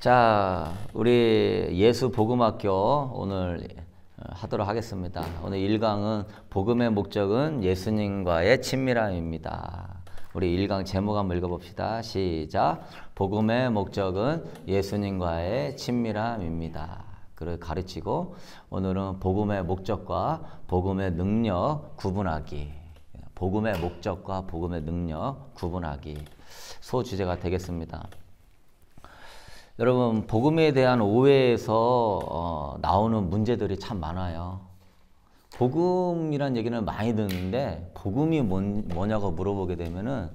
자, 우리 예수 복음학교 오늘 어, 하도록 하겠습니다. 오늘 1강은 복음의 목적은 예수님과의 친밀함입니다. 우리 1강 제목 한번 읽어봅시다. 시작. 복음의 목적은 예수님과의 친밀함입니다. 그를 가르치고 오늘은 복음의 목적과 복음의 능력 구분하기. 복음의 목적과 복음의 능력 구분하기. 소주제가 되겠습니다. 여러분 복음에 대한 오해에서 어, 나오는 문제들이 참 많아요. 복음이란 얘기는 많이 듣는데 복음이 뭔, 뭐냐고 물어보게 되면은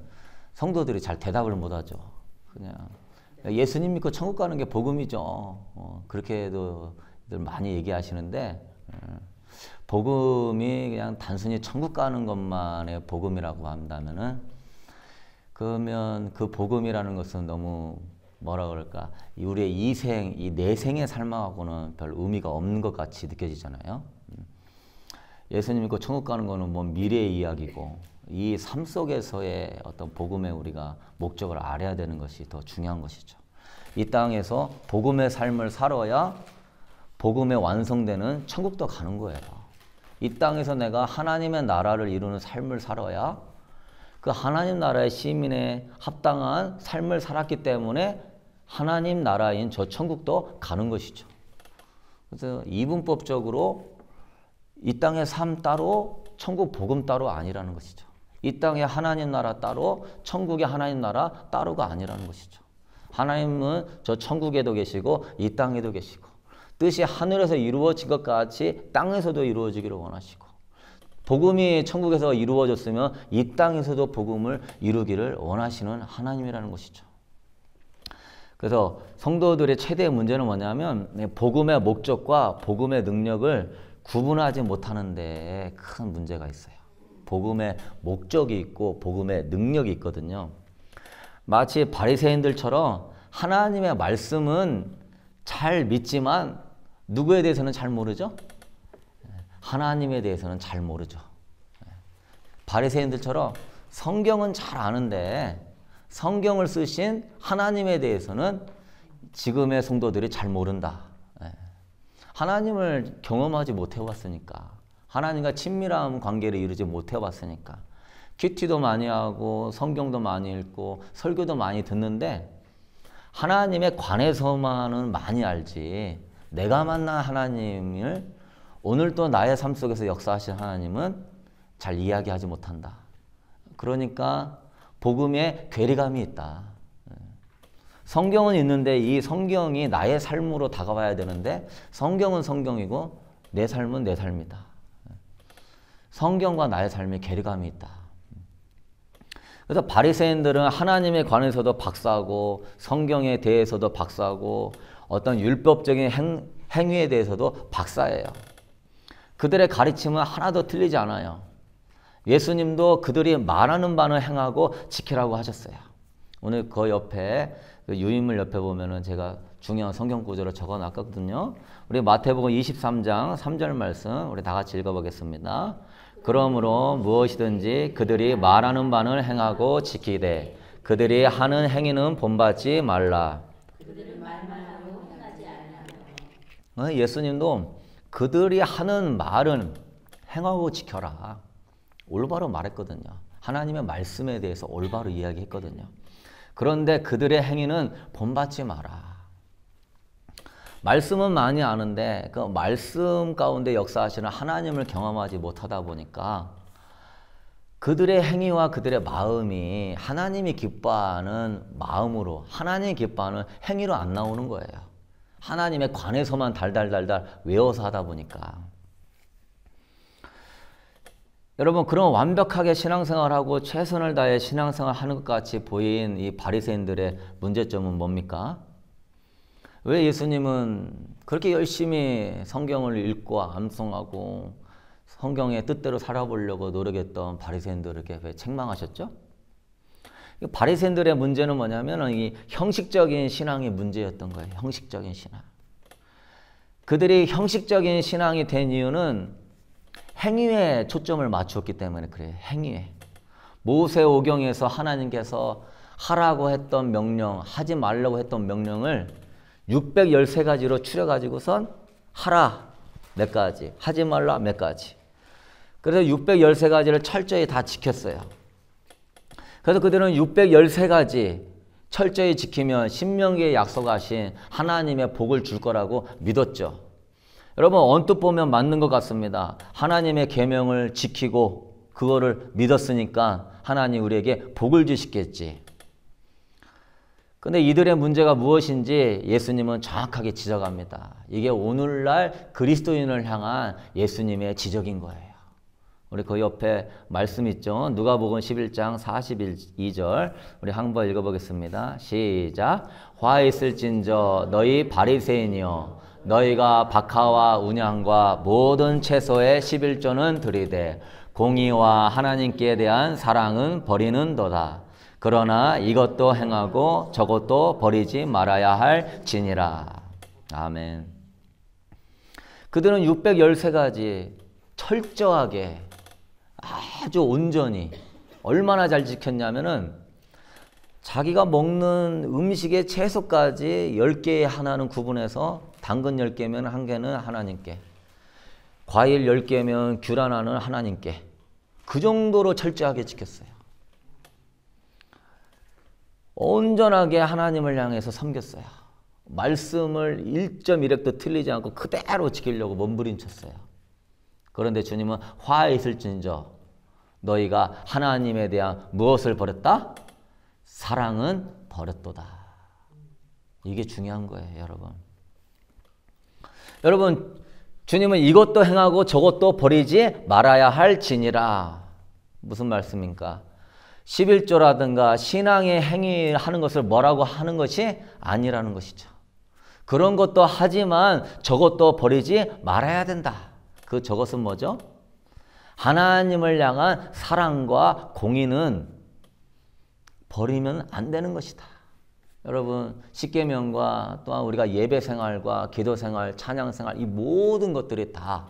성도들이 잘 대답을 못하죠. 그냥 예수님 믿고 천국 가는 게 복음이죠. 어, 그렇게도 많이 얘기하시는데 어, 복음이 그냥 단순히 천국 가는 것만의 복음이라고 한다면은 그러면 그 복음이라는 것은 너무 뭐라 그럴까 우리의 이생 이 내생의 삶하고는 별 의미가 없는 것 같이 느껴지잖아요. 음. 예수님그 천국 가는 거는 뭐 미래의 이야기고 이 삶 속에서의 어떤 복음에 우리가 목적을 알아야 되는 것이 더 중요한 것이죠. 이 땅에서 복음의 삶을 살아야 복음에 완성되는 천국도 가는 거예요. 이 땅에서 내가 하나님의 나라를 이루는 삶을 살아야 그 하나님 나라의 시민에 합당한 삶을 살았기 때문에 하나님 나라인 저 천국도 가는 것이죠. 그래서 이분법적으로 이 땅의 삶 따로 천국 복음 따로 아니라는 것이죠. 이 땅의 하나님 나라 따로 천국의 하나님 나라 따로가 아니라는 것이죠. 하나님은 저 천국에도 계시고 이 땅에도 계시고 뜻이 하늘에서 이루어진 것 같이 땅에서도 이루어지기를 원하시고 복음이 천국에서 이루어졌으면 이 땅에서도 복음을 이루기를 원하시는 하나님이라는 것이죠. 그래서 성도들의 최대의 문제는 뭐냐면 복음의 목적과 복음의 능력을 구분하지 못하는데 큰 문제가 있어요. 복음의 목적이 있고 복음의 능력이 있거든요. 마치 바리새인들처럼 하나님의 말씀은 잘 믿지만 누구에 대해서는 잘 모르죠? 하나님에 대해서는 잘 모르죠. 예. 바리새인들처럼 성경은 잘 아는데 성경을 쓰신 하나님에 대해서는 지금의 성도들이 잘 모른다. 예. 하나님을 경험하지 못해왔으니까 하나님과 친밀한 관계를 이루지 못해왔으니까 큐티도 많이 하고 성경도 많이 읽고 설교도 많이 듣는데 하나님에 관해서만은 많이 알지 내가 만난 하나님을 오늘도 나의 삶 속에서 역사하신 하나님은 잘 이야기하지 못한다. 그러니까 복음에 괴리감이 있다. 성경은 있는데 이 성경이 나의 삶으로 다가와야 되는데 성경은 성경이고 내 삶은 내 삶이다. 성경과 나의 삶에 괴리감이 있다. 그래서 바리새인들은 하나님에 관해서도 박사하고 성경에 대해서도 박사하고 어떤 율법적인 행, 행위에 대해서도 박사예요. 그들의 가르침은 하나도 틀리지 않아요. 예수님도 그들이 말하는 바는 행하고 지키라고 하셨어요. 오늘 그 옆에 그 유인물 옆에 보면은 제가 중요한 성경 구절을 적어 놨거든요. 우리 마태복음 23장 3절 말씀 우리 다 같이 읽어 보겠습니다. 그러므로 무엇이든지 그들이 말하는 바는 행하고 지키되 그들이 하는 행위는 본받지 말라. 어, 예수님도 그들이 하는 말은 행하고 지켜라. 올바로 말했거든요. 하나님의 말씀에 대해서 올바로 이야기했거든요. 그런데 그들의 행위는 본받지 마라. 말씀은 많이 아는데 그 말씀 가운데 역사하시는 하나님을 경험하지 못하다 보니까 그들의 행위와 그들의 마음이 하나님이 기뻐하는 마음으로 하나님이 기뻐하는 행위로 안 나오는 거예요. 하나님의 관에서만 달달달달 외워서 하다 보니까 여러분 그런 완벽하게 신앙생활하고 최선을 다해 신앙생활 하는 것 같이 보인 이 바리새인들의 문제점은 뭡니까? 왜 예수님은 그렇게 열심히 성경을 읽고 암송하고 성경의 뜻대로 살아보려고 노력했던 바리새인들에게 왜 책망하셨죠? 바리새인들의 문제는 뭐냐면 이 형식적인 신앙이 문제였던 거예요. 형식적인 신앙. 그들이 형식적인 신앙이 된 이유는 행위에 초점을 맞추었기 때문에 그래요. 행위에. 모세오경에서 하나님께서 하라고 했던 명령, 하지 말라고 했던 명령을 613가지로 추려가지고선 하라 몇 가지, 하지 말라 몇 가지. 그래서 613가지를 철저히 다 지켰어요. 그래서 그들은 613가지 철저히 지키면 신명기에 약속하신 하나님의 복을 줄 거라고 믿었죠. 여러분 언뜻 보면 맞는 것 같습니다. 하나님의 계명을 지키고 그거를 믿었으니까 하나님 우리에게 복을 주시겠지. 근데 이들의 문제가 무엇인지 예수님은 정확하게 지적합니다. 이게 오늘날 그리스도인을 향한 예수님의 지적인 거예요. 우리 그 옆에 말씀 있죠. 누가복음 11장 42절 우리 한번 읽어보겠습니다. 시작. 화 있을진저 너희 바리새인이여 너희가 박하와 운양과 모든 채소의 11조는 드리되 공의와 하나님께 대한 사랑은 버리는도다. 그러나 이것도 행하고 저것도 버리지 말아야 할 지니라. 아멘. 그들은 613가지 철저하게 아주 온전히 얼마나 잘 지켰냐면은 자기가 먹는 음식의 채소까지 10개의 하나는 구분해서 당근 10개면 한 개는 하나님께. 과일 10개면 귤 하나는 하나님께. 그 정도로 철저하게 지켰어요. 온전하게 하나님을 향해서 섬겼어요. 말씀을 1.1핵도 틀리지 않고 그대로 지키려고 몸부림쳤어요. 그런데 주님은 화 있을진저 너희가 하나님에 대한 무엇을 버렸다? 사랑은 버렸도다. 이게 중요한 거예요, 여러분. 여러분 주님은 이것도 행하고 저것도 버리지 말아야 할 지니라. 무슨 말씀입니까? 11조라든가 신앙의 행위 하는 것을 뭐라고 하는 것이 아니라는 것이죠. 그런 것도 하지만 저것도 버리지 말아야 된다. 그 저것은 뭐죠? 하나님을 향한 사랑과 공의는 버리면 안 되는 것이다. 여러분 십계명과 또한 우리가 예배 생활과 기도 생활, 찬양 생활 이 모든 것들이 다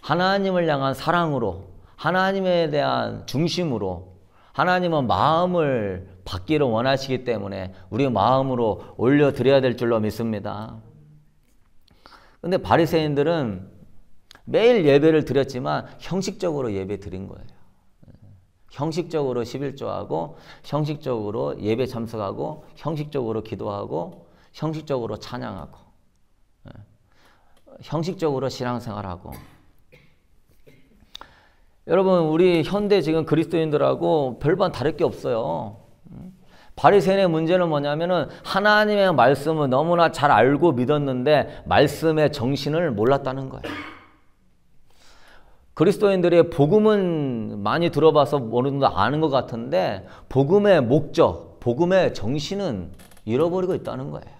하나님을 향한 사랑으로 하나님에 대한 중심으로 하나님은 마음을 받기를 원하시기 때문에 우리 마음으로 올려 드려야 될 줄로 믿습니다. 근데 바리새인들은 매일 예배를 드렸지만 형식적으로 예배 드린 거예요. 형식적으로 11조하고 형식적으로 예배 참석하고 형식적으로 기도하고 형식적으로 찬양하고 예, 형식적으로 신앙생활하고 여러분 우리 현대 지금 그리스도인들하고 별반 다를 게 없어요. 음, 바리새인의 문제는 뭐냐면은 하나님의 말씀을 너무나 잘 알고 믿었는데 말씀의 정신을 몰랐다는 거예요. 그리스도인들의 복음은 많이 들어봐서 어느 정도 아는 것 같은데 복음의 목적, 복음의 정신은 잃어버리고 있다는 거예요.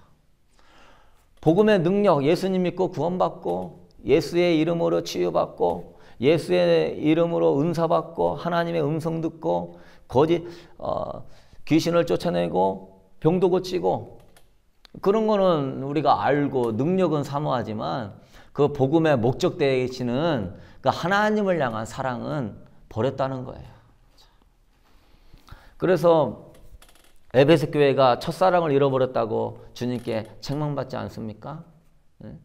복음의 능력, 예수님 믿고 구원받고 예수의 이름으로 치유받고 예수의 이름으로 은사받고 하나님의 음성 듣고 거짓 어, 귀신을 쫓아내고 병도 고치고 그런 거는 우리가 알고 능력은 사모하지만 그 복음의 목적대치는 그러니까 하나님을 향한 사랑은 버렸다는 거예요. 그래서 에베소 교회가 첫사랑을 잃어버렸다고 주님께 책망받지 않습니까? 네.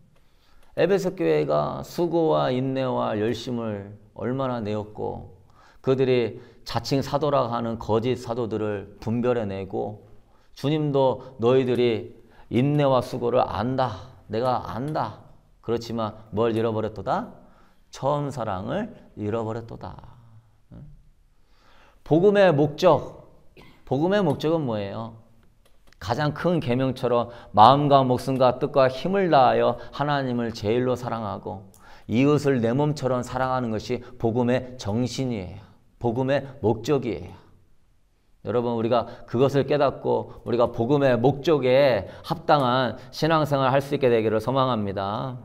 에베소 교회가 수고와 인내와 열심을 얼마나 내었고 그들이 자칭 사도라 하는 거짓 사도들을 분별해내고 주님도 너희들이 인내와 수고를 안다. 내가 안다. 그렇지만 뭘 잃어버렸도다? 처음 사랑을 잃어버렸도다. 복음의 목적, 복음의 목적은 뭐예요? 가장 큰 계명처럼 마음과 목숨과 뜻과 힘을 다하여 하나님을 제일로 사랑하고 이웃을 내 몸처럼 사랑하는 것이 복음의 정신이에요. 복음의 목적이에요. 여러분 우리가 그것을 깨닫고 우리가 복음의 목적에 합당한 신앙생활 할수 있게 되기를 소망합니다.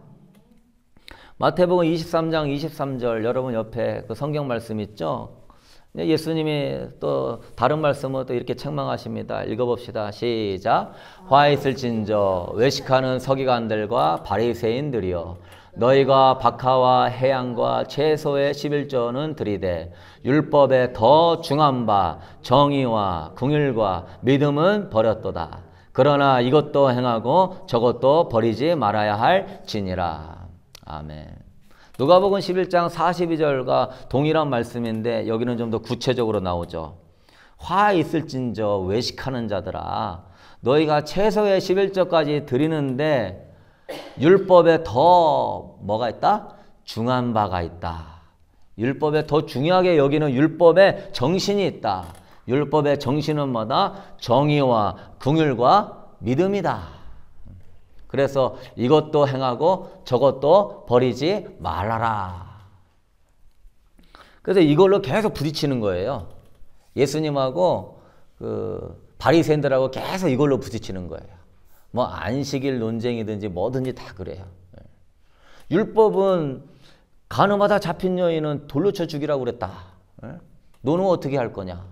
마태복음 23장 23절 여러분 옆에 그 성경 말씀 있죠? 네, 예수님이 또 다른 말씀을 또 이렇게 책망하십니다. 읽어봅시다. 시작. 화 있을 진저 외식하는 서기관들과 바리새인들이여 너희가 박하와 해양과 채소의 11조는 들이되 율법에 더 중한 바 정의와 궁율과 믿음은 버렸도다. 그러나 이것도 행하고 저것도 버리지 말아야 할 지니라. 아멘. 누가복음 11장 42절과 동일한 말씀인데 여기는 좀 더 구체적으로 나오죠. 화 있을진저 외식하는 자들아 너희가 최소의 11절까지 드리는데 율법에 더 뭐가 있다? 중한 바가 있다. 율법에 더 중요하게 여기는 율법에 정신이 있다. 율법의 정신은 뭐다? 정의와 긍휼과 믿음이다. 그래서 이것도 행하고 저것도 버리지 말아라. 그래서 이걸로 계속 부딪히는 거예요. 예수님하고 그 바리새인들하고 계속 이걸로 부딪히는 거예요. 뭐 안식일 논쟁이든지 뭐든지 다 그래요. 예. 율법은 간음하다 잡힌 여인은 돌로 쳐 죽이라고 그랬다. 예. 너는 어떻게 할 거냐?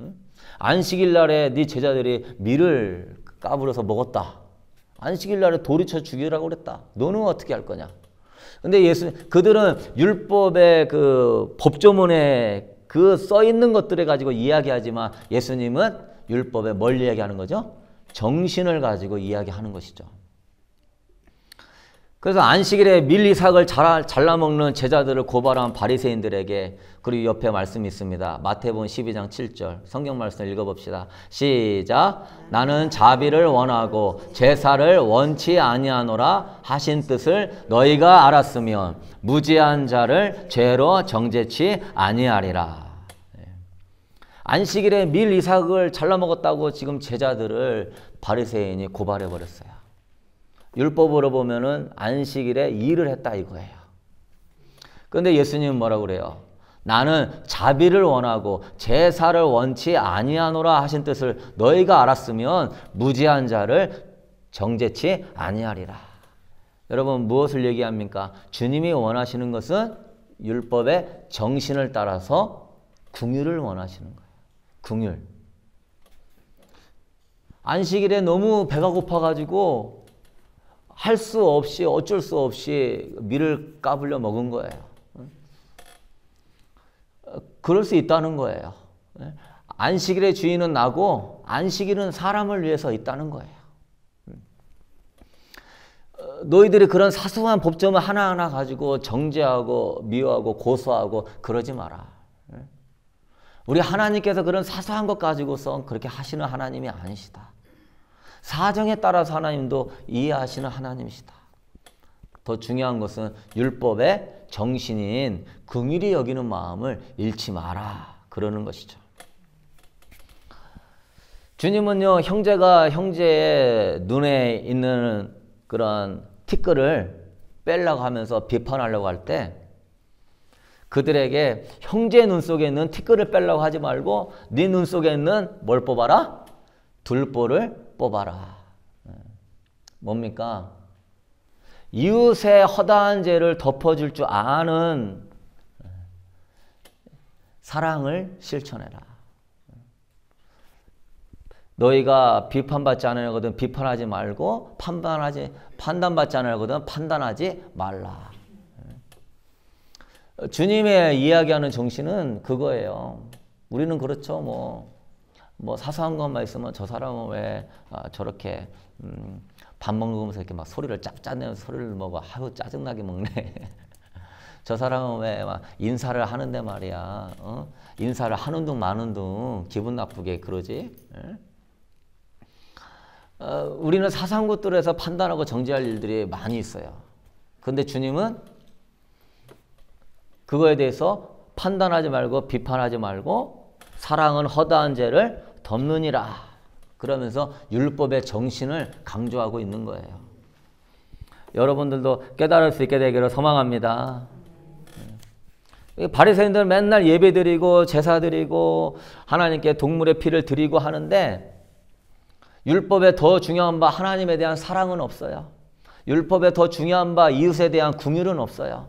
예? 안식일 날에 네 제자들이 밀을 까불어서 먹었다. 안식일 날에 돌이쳐 죽이라고 그랬다. 너는 어떻게 할 거냐? 근데 예수 그들은 율법의 그 법조문에 그 써 있는 것들을 가지고 이야기하지만 예수님은 율법에 뭘 이야기하는 거죠? 정신을 가지고 이야기하는 것이죠. 그래서 안식일에 밀리삭을 잘라먹는 제자들을 고발한 바리새인들에게 그리고 옆에 말씀이 있습니다. 마태복음 12장 7절 성경 말씀 읽어봅시다. 시작 나는 자비를 원하고 제사를 원치 아니하노라 하신 뜻을 너희가 알았으면 무지한 자를 죄로 정죄치 아니하리라. 네. 안식일에 밀리삭을 잘라먹었다고 지금 제자들을 바리새인이 고발해버렸어요. 율법으로 보면은 안식일에 일을 했다 이거예요. 근데 예수님은 뭐라고 그래요? 나는 자비를 원하고 제사를 원치 아니하노라 하신 뜻을 너희가 알았으면 무지한 자를 정죄치 아니하리라. 여러분 무엇을 얘기합니까? 주님이 원하시는 것은 율법의 정신을 따라서 궁율을 원하시는 거예요. 궁율. 안식일에 너무 배가 고파가지고 할수 없이 어쩔 수 없이 밀을 까불려 먹은 거예요. 그럴 수 있다는 거예요. 안식일의 주인은 나고 안식일은 사람을 위해서 있다는 거예요. 너희들이 그런 사소한 법점을 하나하나 가지고 정죄하고 미워하고 고소하고 그러지 마라. 우리 하나님께서 그런 사소한 것 가지고서 그렇게 하시는 하나님이 아니시다. 사정에 따라서 하나님도 이해하시는 하나님이시다. 더 중요한 것은 율법의 정신인 긍휼히 여기는 마음을 잃지 마라 그러는 것이죠. 주님은요 형제가 형제의 눈에 있는 그런 티끌을 빼려고 하면서 비판하려고 할 때 그들에게 형제의 눈 속에 있는 티끌을 빼려고 하지 말고 네 눈 속에 있는 뭘 뽑아라? 둘보를 뽑아라. 네. 뭡니까? 이웃의 허다한 죄를 덮어줄 줄 아는 네. 사랑을 실천해라. 너희가 비판받지 않으거든 비판하지 말고 판단하지 판단받지 않으거든 판단하지 말라. 네. 주님의 이야기하는 정신은 그거예요. 우리는 그렇죠. 뭐뭐 사소한 것만 있으면 저 사람은 왜 아, 저렇게 음, 밥 먹으면서 이렇게 막 소리를 짭짜내면서 소리를 먹어 하유 짜증나게 먹네. 저 사람은 왜막 인사를 하는데 말이야. 어? 인사를 하는 둥 마는 둥 기분 나쁘게 그러지. 예? 어, 우리는 사소한 것들에서 판단하고 정지할 일들이 많이 있어요. 근데 주님은 그거에 대해서 판단하지 말고 비판하지 말고 사랑은 허다한 죄를 덮느니라 그러면서 율법의 정신을 강조하고 있는 거예요. 여러분들도 깨달을 수 있게 되기를 소망합니다. 예. 바리새인들 맨날 예배 드리고 제사 드리고 하나님께 동물의 피를 드리고 하는데 율법에 더 중요한 바 하나님에 대한 사랑은 없어요. 율법에 더 중요한 바 이웃에 대한 궁율은 없어요.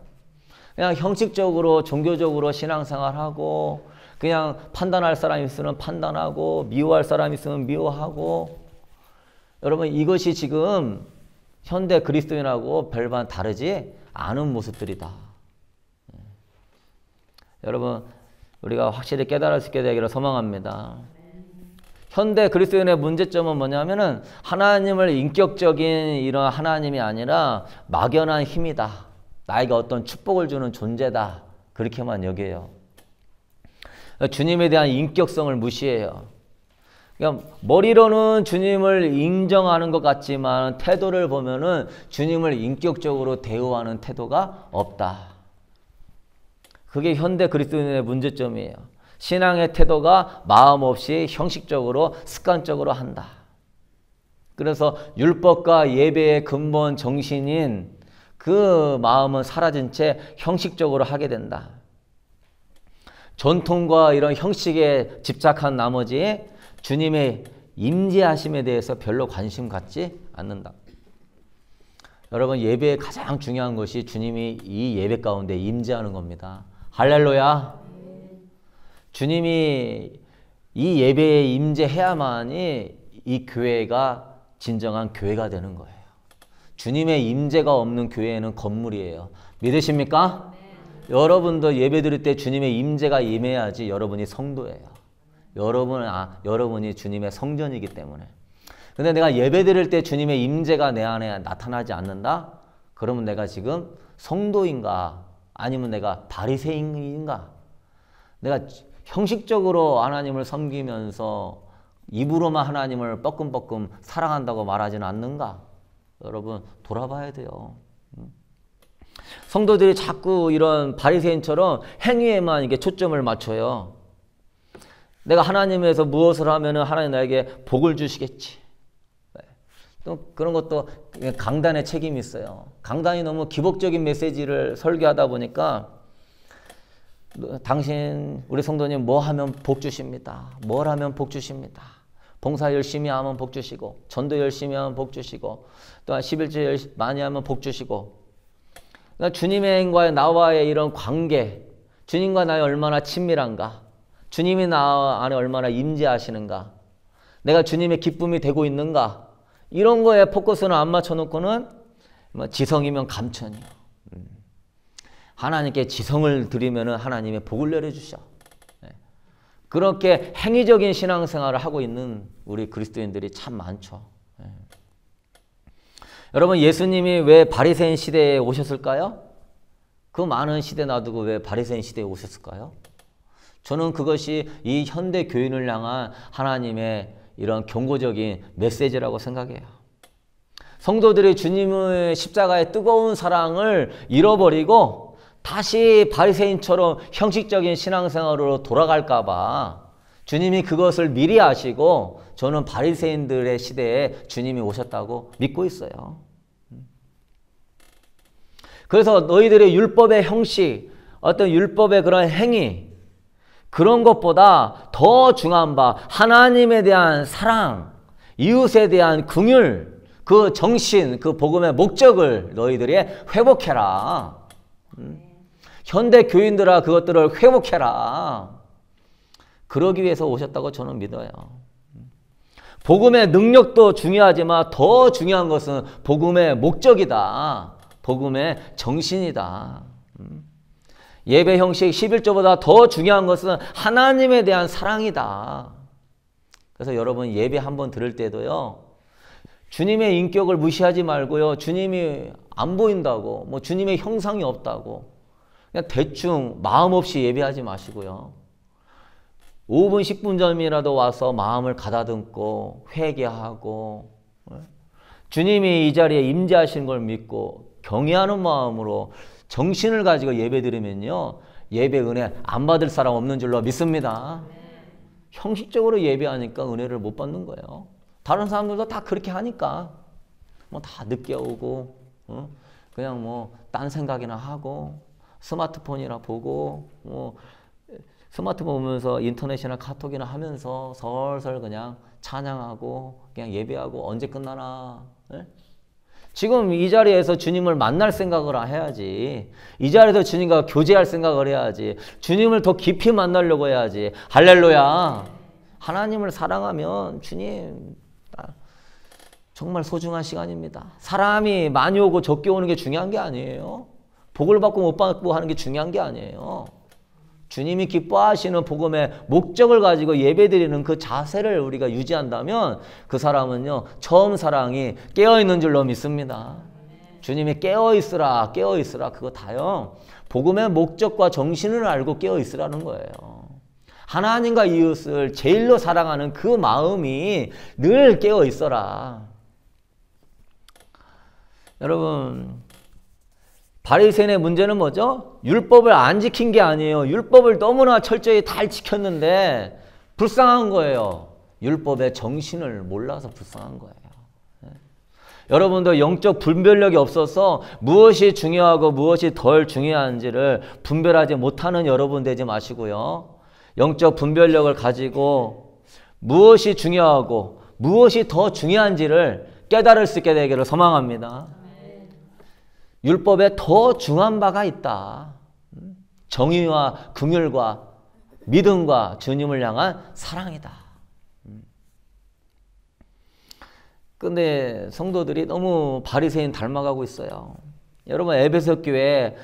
그냥 형식적으로 종교적으로 신앙생활하고 그냥 판단할 사람 이 있으면 판단하고 미워할 사람 이 있으면 미워하고 여러분 이것이 지금 현대 그리스도인하고 별반 다르지 않은 모습들이다. 예. 여러분 우리가 확실히 깨달을 수 있게 되기를 소망합니다. 현대 그리스도인의 문제점은 뭐냐면은 하나님을 인격적인 이런 하나님이 아니라 막연한 힘이다. 나에게 어떤 축복을 주는 존재다. 그렇게만 여기에요 주님에 대한 인격성을 무시해요. 그러니까 머리로는 주님을 인정하는 것 같지만 태도를 보면은 주님을 인격적으로 대우하는 태도가 없다. 그게 현대 그리스도인의 문제점이에요. 신앙의 태도가 마음 없이 형식적으로 습관적으로 한다. 그래서 율법과 예배의 근본 정신인 그 마음은 사라진 채 형식적으로 하게 된다. 전통과 이런 형식에 집착한 나머지 주님의 임재하심에 대해서 별로 관심 갖지 않는다. 여러분 예배의 가장 중요한 것이 주님이 이 예배 가운데 임재하는 겁니다. 할렐루야. 주님이 이 예배에 임재해야만이 이 교회가 진정한 교회가 되는 거예요. 주님의 임재가 없는 교회는 건물이에요. 믿으십니까? 여러분도 예배 드릴 때 주님의 임재가 임해야지 여러분이 성도예요. 여러분은 아, 여러분이 주님의 성전이기 때문에. 근데 내가 예배 드릴 때 주님의 임재가 내 안에 나타나지 않는다? 그러면 내가 지금 성도인가? 아니면 내가 바리새인인가? 내가 형식적으로 하나님을 섬기면서 입으로만 하나님을 뻐끔뻐끔 사랑한다고 말하지는 않는가? 여러분 돌아봐야 돼요. 성도들이 자꾸 이런 바리새인처럼 행위에만 이게 초점을 맞춰요. 내가 하나님에서 무엇을 하면은 하나님 나에게 복을 주시겠지. 네. 또 그런 것도 강단의 책임이 있어요. 강단이 너무 기복적인 메시지를 설교하다 보니까 당신 우리 성도님 뭐 하면 복 주십니다. 뭘 하면 복 주십니다. 봉사 열심히 하면 복 주시고 전도 열심히 하면 복 주시고 또한 11제 많이 하면 복 주시고 그러니까 주님과 나와의 이런 관계, 주님과 나의 얼마나 친밀한가, 주님이 나 안에 얼마나 임재하시는가, 내가 주님의 기쁨이 되고 있는가, 이런 거에 포커스는 안 맞춰놓고는 뭐 지성이면 감천이요. 음. 하나님께 지성을 드리면 하나님의 복을 내려주셔. 예. 그렇게 행위적인 신앙생활을 하고 있는 우리 그리스도인들이 참 많죠. 여러분 예수님이 왜 바리새인 시대에 오셨을까요? 그 많은 시대 놔두고 왜 바리새인 시대에 오셨을까요? 저는 그것이 이 현대 교인을 향한 하나님의 이런 경고적인 메시지라고 생각해요. 성도들이 주님의 십자가의 뜨거운 사랑을 잃어버리고 다시 바리새인처럼 형식적인 신앙생활로 돌아갈까 봐 주님이 그것을 미리 아시고 저는 바리새인들의 시대에 주님이 오셨다고 믿고 있어요. 그래서 너희들의 율법의 형식, 어떤 율법의 그런 행위, 그런 것보다 더 중요한 바 하나님에 대한 사랑, 이웃에 대한 긍휼, 그 정신, 그 복음의 목적을 너희들이 회복해라. 음. 현대 교인들아 그것들을 회복해라. 그러기 위해서 오셨다고 저는 믿어요. 복음의 능력도 중요하지만 더 중요한 것은 복음의 목적이다. 복음의 정신이다. 예배 형식 11조보다 더 중요한 것은 하나님에 대한 사랑이다. 그래서 여러분 예배 한번 들을 때도요. 주님의 인격을 무시하지 말고요. 주님이 안 보인다고, 뭐 주님의 형상이 없다고. 그냥 대충 마음 없이 예배하지 마시고요. 5분, 10분 전이라도 와서 마음을 가다듬고 회개하고 예. 주님이 이 자리에 임재하신 걸 믿고 경외하는 마음으로 정신을 가지고 예배드리면요. 예배 은혜 안 받을 사람 없는 줄로 믿습니다. 형식적으로 예배하니까 은혜를 못 받는 거예요. 다른 사람들도 다 그렇게 하니까 뭐다 늦게 오고 어? 그냥 뭐 딴 생각이나 하고 스마트폰이나 보고 뭐 스마트폰 보면서 인터넷이나 카톡이나 하면서 설설 그냥 찬양하고 그냥 예배하고 언제 끝나나 네? 지금 이 자리에서 주님을 만날 생각을 해야지. 이 자리에서 주님과 교제할 생각을 해야지. 주님을 더 깊이 만나려고 해야지. 할렐루야. 하나님을 사랑하면 주님 아, 정말 소중한 시간입니다. 사람이 많이 오고 적게 오는 게 중요한 게 아니에요. 복을 받고 못 받고 하는 게 중요한 게 아니에요. 주님이 기뻐하시는 복음의 목적을 가지고 예배드리는 그 자세를 우리가 유지한다면 그 사람은요 처음 사랑이 깨어 있는 줄로 믿습니다. 주님이 깨어 있으라 깨어 있으라 그거 다요 복음의 목적과 정신을 알고 깨어 있으라는 거예요. 하나님과 이웃을 제일로 사랑하는 그 마음이 늘 깨어 있어라. 여러분 바리새인의 문제는 뭐죠? 율법을 안 지킨 게 아니에요. 율법을 너무나 철저히 잘 지켰는데 불쌍한 거예요. 율법의 정신을 몰라서 불쌍한 거예요. 예. 여러분도 영적 분별력이 없어서 무엇이 중요하고 무엇이 덜 중요한지를 분별하지 못하는 여러분 되지 마시고요. 영적 분별력을 가지고 무엇이 중요하고 무엇이 더 중요한지를 깨달을 수 있게 되기를 소망합니다. 율법에 더 중한 바가 있다. 정의와 긍휼과 믿음과 주님을 향한 사랑이다. 근데 성도들이 너무 바리새인 닮아가고 있어요. 여러분 에베소 교회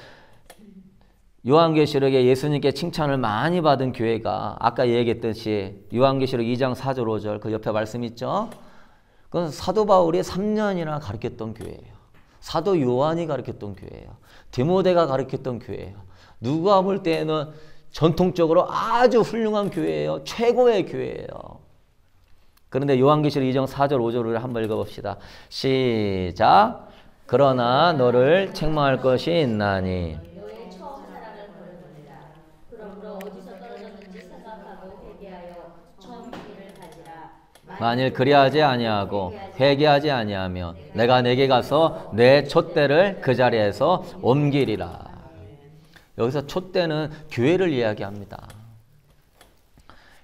요한계시록에 예수님께 칭찬을 많이 받은 교회가 아까 얘기했듯이 요한계시록 2장 4절 5절 그 옆에 말씀 있죠? 그건 사도 바울이 3년이나 가르쳤던 교회예요. 사도 요한이 가르쳤던 교회예요. 디모데가 가르쳤던 교회예요. 누가 볼 때는 전통적으로 아주 훌륭한 교회예요. 최고의 교회예요. 그런데 요한계시록 2장 4절 5절을 한번 읽어봅시다. 시작. 그러나 너를 책망할 것이 있나니 만일 그리하지 아니하고 회개하지 아니하면 내가 내게 가서 내 촛대를 그 자리에서 옮기리라. 여기서 촛대는 교회를 이야기합니다.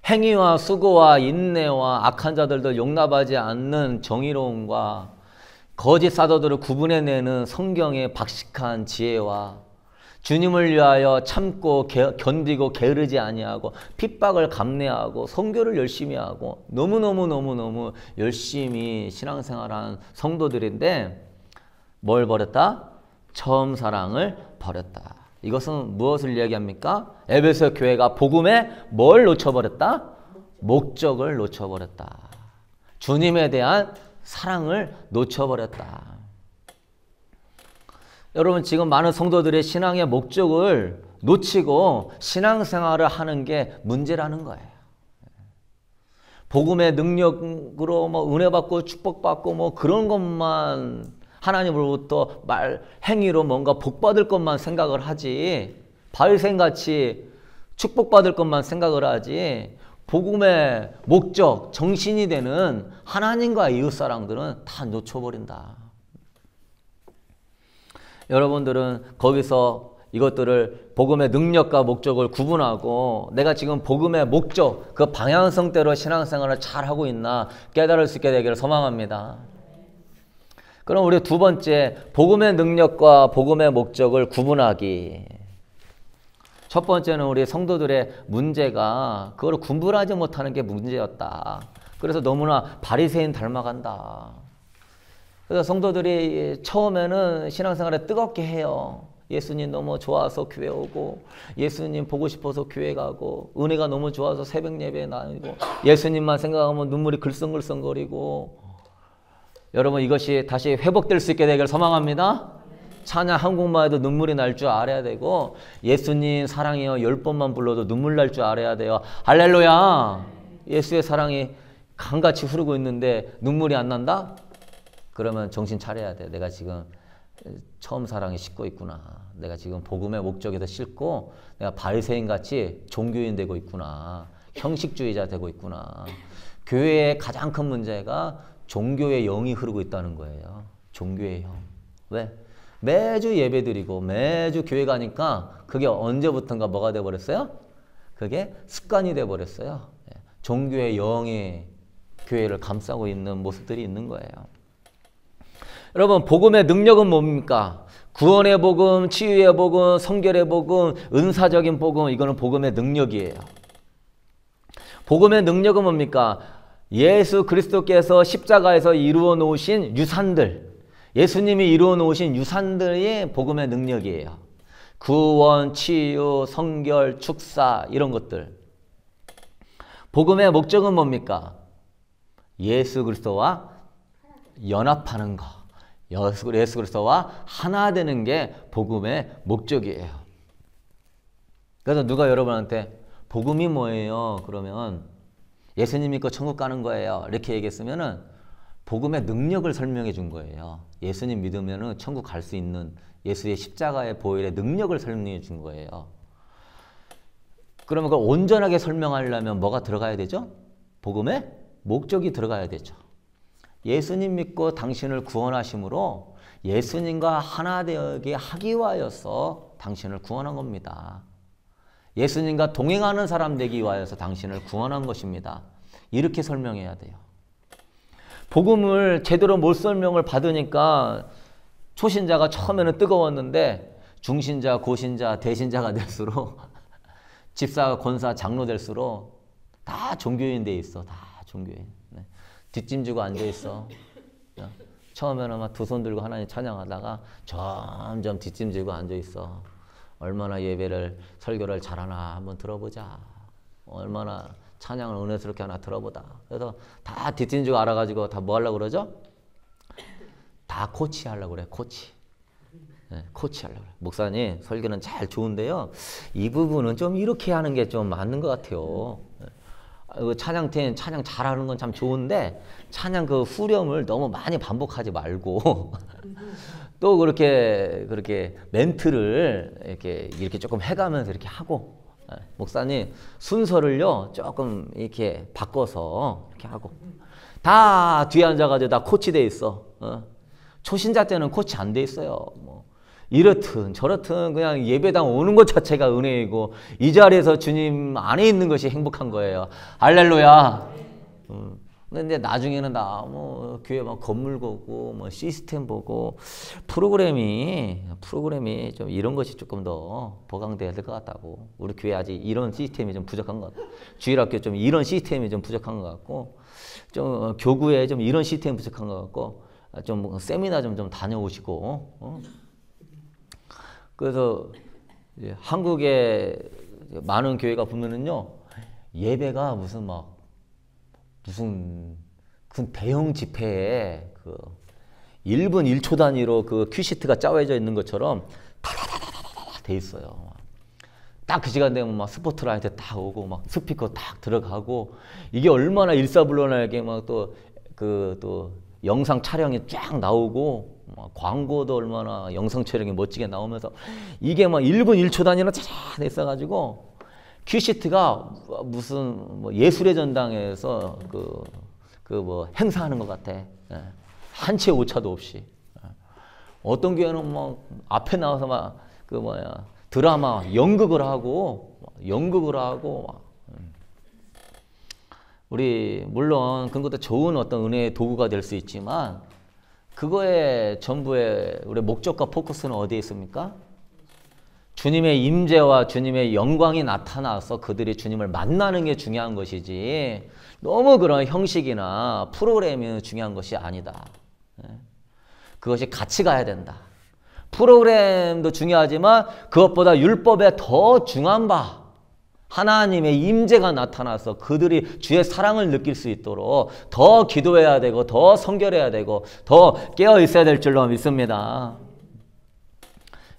행위와 수고와 인내와 악한 자들도 용납하지 않는 정의로움과 거짓 사도들을 구분해내는 성경의 박식한 지혜와 주님을 위하여 참고 게, 견디고 게으르지 아니하고 핍박을 감내하고 성교를 열심히 하고 너무너무너무너무 열심히 신앙생활한 성도들인데 뭘 버렸다? 처음 사랑을 버렸다. 이것은 무엇을 이야기합니까? 에베소 교회가 복음에 뭘 놓쳐버렸다? 목적을 놓쳐버렸다. 주님에 대한 사랑을 놓쳐버렸다. 여러분 지금 많은 성도들의 신앙의 목적을 놓치고 신앙생활을 하는 게 문제라는 거예요. 복음의 능력으로 뭐 은혜 받고 축복 받고 뭐 그런 것만 하나님으로부터 말 행위로 뭔가 복 받을 것만 생각을 하지 바위생 같이 축복 받을 것만 생각을 하지 복음의 목적 정신이 되는 하나님과 이웃 사람들은 다 놓쳐버린다. 여러분들은 거기서 이것들을 복음의 능력과 목적을 구분하고 내가 지금 복음의 목적, 그 방향성대로 신앙생활을 잘 하고 있나 깨달을 수 있게 되기를 소망합니다. 그럼 우리 두 번째, 복음의 능력과 복음의 목적을 구분하기. 첫 번째는 우리 성도들의 문제가 그걸 구분하지 못하는 게 문제였다. 그래서 너무나 바리새인 닮아간다. 그래서 성도들이 처음에는 신앙생활에 뜨겁게 해요. 예수님 너무 좋아서 교회 오고 예수님 보고 싶어서 교회 가고 은혜가 너무 좋아서 새벽 예배 나오고 예수님만 생각하면 눈물이 글썽글썽거리고 여러분 이것이 다시 회복될 수 있게 되길 소망합니다. 찬양 한국만 해도 눈물이 날 줄 알아야 되고 예수님 사랑이요 열 번만 불러도 눈물 날 줄 알아야 돼요. 할렐루야. 예수의 사랑이 강같이 흐르고 있는데 눈물이 안 난다? 그러면 정신 차려야 돼. 내가 지금 처음 사랑에 싣고 있구나. 내가 지금 복음의 목적에서 싣고 내가 바리새인 같이 종교인 되고 있구나. 형식주의자 되고 있구나. 교회의 가장 큰 문제가 종교의 영이 흐르고 있다는 거예요. 종교의 영. 왜? 매주 예배드리고 매주 교회 가니까 그게 언제부턴가 뭐가 돼 버렸어요? 그게 습관이 돼 버렸어요. 예. 종교의 영이 교회를 감싸고 있는 모습들이 있는 거예요. 여러분 복음의 능력은 뭡니까? 구원의 복음, 치유의 복음, 성결의 복음, 은사적인 복음 이거는 복음의 능력이에요. 복음의 능력은 뭡니까? 예수 그리스도께서 십자가에서 이루어 놓으신 유산들 예수님이 이루어 놓으신 유산들이 복음의 능력이에요. 구원, 치유, 성결, 축사 이런 것들. 복음의 목적은 뭡니까? 예수 그리스도와 연합하는 것. 예수 그리스도와 하나 되는 게 복음의 목적이에요. 그래서 누가 여러분한테 복음이 뭐예요? 그러면 예수님 믿고 천국 가는 거예요. 이렇게 얘기했으면은 복음의 능력을 설명해 준 거예요. 예수님 믿으면은 천국 갈 수 있는 예수의 십자가의 보혈의 능력을 설명해 준 거예요. 그러면 그 온전하게 설명하려면 뭐가 들어가야 되죠? 복음의 목적이 들어가야 되죠. 예수님 믿고 당신을 구원하심으로 예수님과 하나 되게 하기 위하여서 당신을 구원한 겁니다. 예수님과 동행하는 사람 되기 위하여서 당신을 구원한 것입니다. 이렇게 설명해야 돼요. 복음을 제대로 못 설명을 받으니까 초신자가 처음에는 뜨거웠는데 중신자, 고신자, 대신자가 될수록 집사, 권사, 장로 될수록 다 종교인 돼 있어. 다 종교인. 뒷짐지고 앉아있어. 처음에는 막두손 들고 하나님 찬양하다가 점점 뒷짐지고 앉아있어. 얼마나 예배를, 설교를 잘하나 한번 들어보자. 얼마나 찬양을 은혜스럽게 하나 들어보다. 그래서 다 뒷짐지고 알아가지고 다 뭐 하려고 그러죠? 다 코치 하려고 그래, 코치. 네, 코치 하려고 그래. 목사님, 설교는 잘 좋은데요. 이 부분은 좀 이렇게 하는 게 좀 맞는 것 같아요. 그 찬양팀 찬양 잘하는 건 참 좋은데 찬양 그 후렴을 너무 많이 반복하지 말고 또 그렇게 그렇게 멘트를 이렇게 이렇게 조금 해가면서 이렇게 하고 예, 목사님 순서를요 조금 이렇게 바꿔서 이렇게 하고 다 뒤에 앉아가지고 다 코치 돼 있어 어? 초신자 때는 코치 안 돼 있어요 뭐 이렇든 저렇든 그냥 예배당 오는 것 자체가 은혜이고 이 자리에서 주님 안에 있는 것이 행복한 거예요. 할렐루야. 음. 근데 나중에는 나 뭐 교회 막 건물 보고 뭐 시스템 보고 프로그램이 프로그램이 좀 이런 것이 조금 더 보강돼야 될 것 같다고 우리 교회 아직 이런 시스템이 좀 부족한 것같아 주일학교 좀 이런 시스템이 좀 부족한 것 같고 좀 어, 교구에 좀 이런 시스템 부족한 것 같고 아, 좀 뭐 세미나 좀 좀 다녀오시고 어? 그래서 한국에 많은 교회가 보면은요 예배가 무슨 막 무슨 큰 대형 집회에 그 1분 1초 단위로 그 큐시트가 짜여져 있는 것처럼 돼 있어요. 딱 그 시간 되면 막 스포트라이트 딱 오고 막 스피커 딱 들어가고 이게 얼마나 일사불란하게 막 또 그또 그또 영상 촬영이 쫙 나오고 뭐 광고도 얼마나 영상 촬영이 멋지게 나오면서 이게 막 1분 1초 단위로 차차 있어가지고 큐시트가 무슨 뭐 예술의 전당에서 그 그 뭐 행사하는 것 같아 예. 한채 오차도 없이 예. 어떤 교회는 뭐 앞에 나와서 막 그 뭐야 드라마 연극을 하고 연극을 하고 음. 우리 물론 그런 것도 좋은 어떤 은혜의 도구가 될 수 있지만 그거에 전부의 우리 목적과 포커스는 어디에 있습니까? 주님의 임재와 주님의 영광이 나타나서 그들이 주님을 만나는 게 중요한 것이지 너무 그런 형식이나 프로그램이 중요한 것이 아니다. 예? 그것이 같이 가야 된다. 프로그램도 중요하지만 그것보다 율법에 더 중한 바 하나님의 임재가 나타나서 그들이 주의 사랑을 느낄 수 있도록 더 기도해야 되고 더 성결해야 되고 더 깨어 있어야 될 줄로 믿습니다.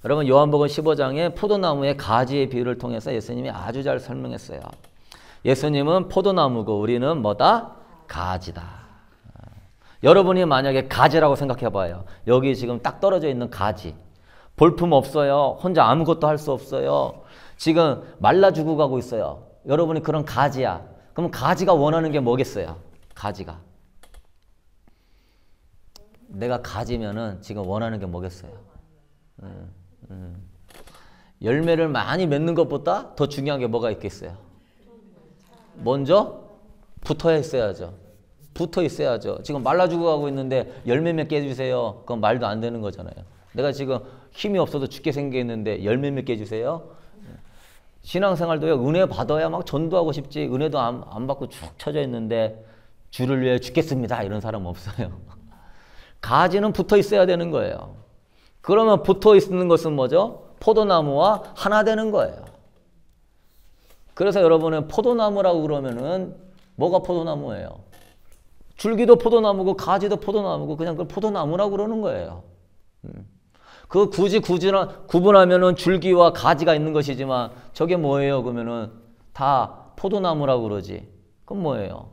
여러분 요한복음 15장에 포도나무의 가지의 비유를 통해서 예수님이 아주 잘 설명했어요. 예수님은 포도나무고 우리는 뭐다? 가지다. 여러분이 만약에 가지라고 생각해 봐요. 여기 지금 딱 떨어져 있는 가지. 볼품 없어요. 혼자 아무것도 할 수 없어요. 지금 말라 죽어가고 있어요. 여러분이 그런 가지야. 그럼 가지가 원하는 게 뭐겠어요? 가지가. 내가 가지면은 지금 원하는 게 뭐겠어요? 음, 음. 열매를 많이 맺는 것보다 더 중요한 게 뭐가 있겠어요? 먼저 붙어 있어야죠. 붙어 있어야죠. 지금 말라 죽어가고 있는데 열매 맺게 주세요 그건 말도 안 되는 거잖아요. 내가 지금 힘이 없어서 죽게 생겼는데 열매 맺게 주세요 신앙생활도요 은혜 받아야 막 전도하고 싶지 은혜도 안, 안 받고 축쳐져 있는데 주를 위해 죽겠습니다 이런 사람 없어요. 가지는 붙어 있어야 되는 거예요. 그러면 붙어 있는 것은 뭐죠? 포도나무와 하나 되는 거예요. 그래서 여러분은 포도나무라고 그러면은 뭐가 포도나무예요? 줄기도 포도나무고 가지도 포도나무고 그냥 그 포도나무라고 그러는 거예요. 음. 그 굳이 구분하, 구분하면은 줄기와 가지가 있는 것이지만 저게 뭐예요? 그러면은 다 포도나무라고 그러지. 그건 뭐예요?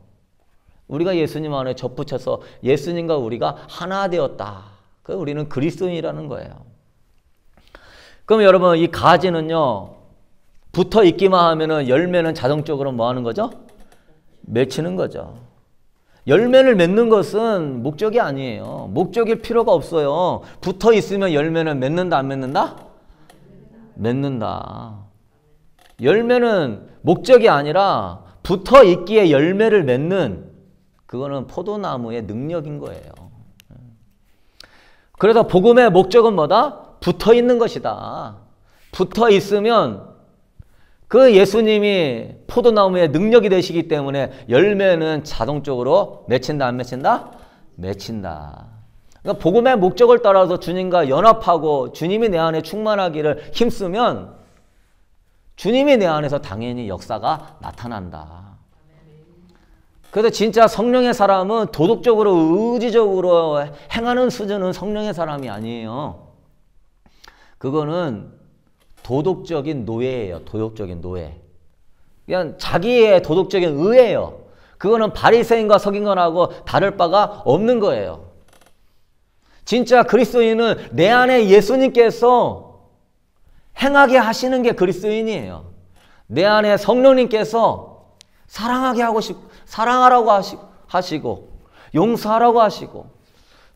우리가 예수님 안에 접붙여서 예수님과 우리가 하나 되었다. 그 우리는 그리스도인이라는 거예요. 그럼 여러분 이 가지는요. 붙어 있기만 하면은 열매는 자동적으로 뭐 하는 거죠? 맺히는 거죠. 열매를 맺는 것은 목적이 아니에요. 목적일 필요가 없어요. 붙어 있으면 열매는 맺는다 안 맺는다? 맺는다. 열매는 목적이 아니라 붙어 있기에 열매를 맺는 그거는 포도나무의 능력인 거예요. 그래서 복음의 목적은 뭐다? 붙어 있는 것이다. 붙어 있으면 그 예수님이 포도나무의 능력이 되시기 때문에 열매는 자동적으로 맺힌다 안 맺힌다? 맺힌다. 그러니까 복음의 목적을 따라서 주님과 연합하고 주님이 내 안에 충만하기를 힘쓰면 주님이 내 안에서 당연히 역사가 나타난다. 그래서 진짜 성령의 사람은 도덕적으로 의지적으로 행하는 수준은 성령의 사람이 아니에요. 그거는 도덕적인 노예예요. 도덕적인 노예. 그냥 자기의 도덕적인 의예요. 그거는 바리새인과 석인건하고 다를 바가 없는 거예요. 진짜 그리스도인은 내 안에 예수님께서 행하게 하시는 게 그리스도인이에요. 내 안에 성령님께서 사랑하게 하고 싶, 사랑하라고 하시, 하시고 용서하라고 하시고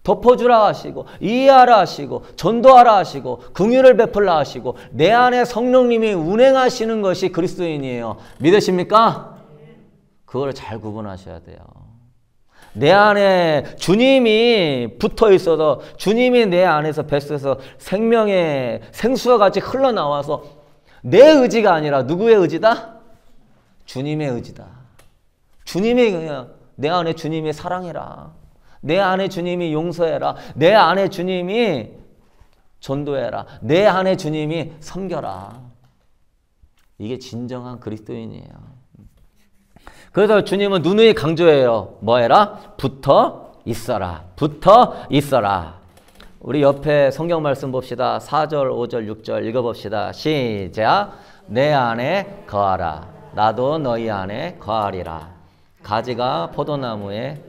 덮어주라 하시고 이해하라 하시고 전도하라 하시고 긍휼을 베풀라 하시고 내 안에 성령님이 운행하시는 것이 그리스도인이에요. 믿으십니까? 그걸 잘 구분하셔야 돼요. 내 안에 주님이 붙어 있어서 주님이 내 안에서 뱃속에서 생명의 생수와 같이 흘러나와서 내 의지가 아니라 누구의 의지다? 주님의 의지다. 주님이 그냥 내 안에 주님이사랑해라 내 안에 주님이 용서해라. 내 안에 주님이 전도해라. 내 안에 주님이 섬겨라. 이게 진정한 그리스도인이에요. 그래서 주님은 누누이 강조해요. 뭐 해라? 붙어 있어라. 붙어 있어라. 우리 옆에 성경 말씀 봅시다. 4절, 5절, 6절 읽어봅시다. 시작. 내 안에 거하라. 나도 너희 안에 거하리라. 가지가 포도나무에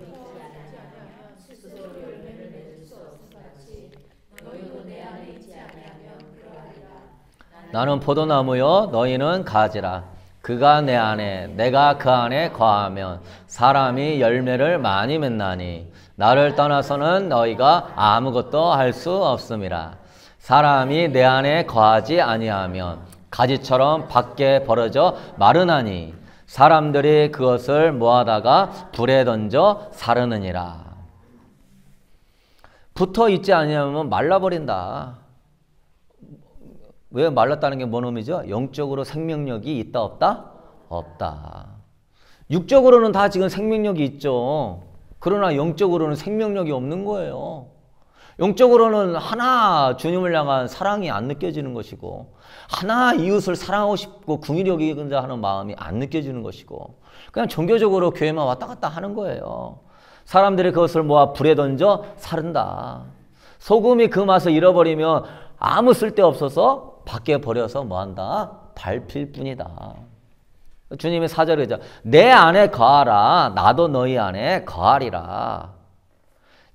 나는 포도나무요 너희는 가지라 그가 내 안에 내가 그 안에 거하면 사람이 열매를 많이 맺나니 나를 떠나서는 너희가 아무것도 할 수 없음이라 사람이 내 안에 거하지 아니하면 가지처럼 밖에 벌어져 마르나니 사람들이 그것을 모아다가 불에 던져 사르느니라 붙어 있지 아니하면 말라버린다. 왜 말랐다는 게뭔 의미죠? 영적으로 생명력이 있다 없다? 없다. 육적으로는 다 지금 생명력이 있죠. 그러나 영적으로는 생명력이 없는 거예요. 영적으로는 하나 주님을 향한 사랑이 안 느껴지는 것이고 하나 이웃을 사랑하고 싶고 궁의력이 근자 하는 마음이 안 느껴지는 것이고 그냥 종교적으로 교회만 왔다 갔다 하는 거예요. 사람들이 그것을 모아 불에 던져 사른다. 소금이 그 맛을 잃어버리면 아무 쓸데없어서 밖에 버려서 뭐한다? 밟힐 뿐이다. 주님이 사절에 이제 내 안에 거하라 나도 너희 안에 거하리라.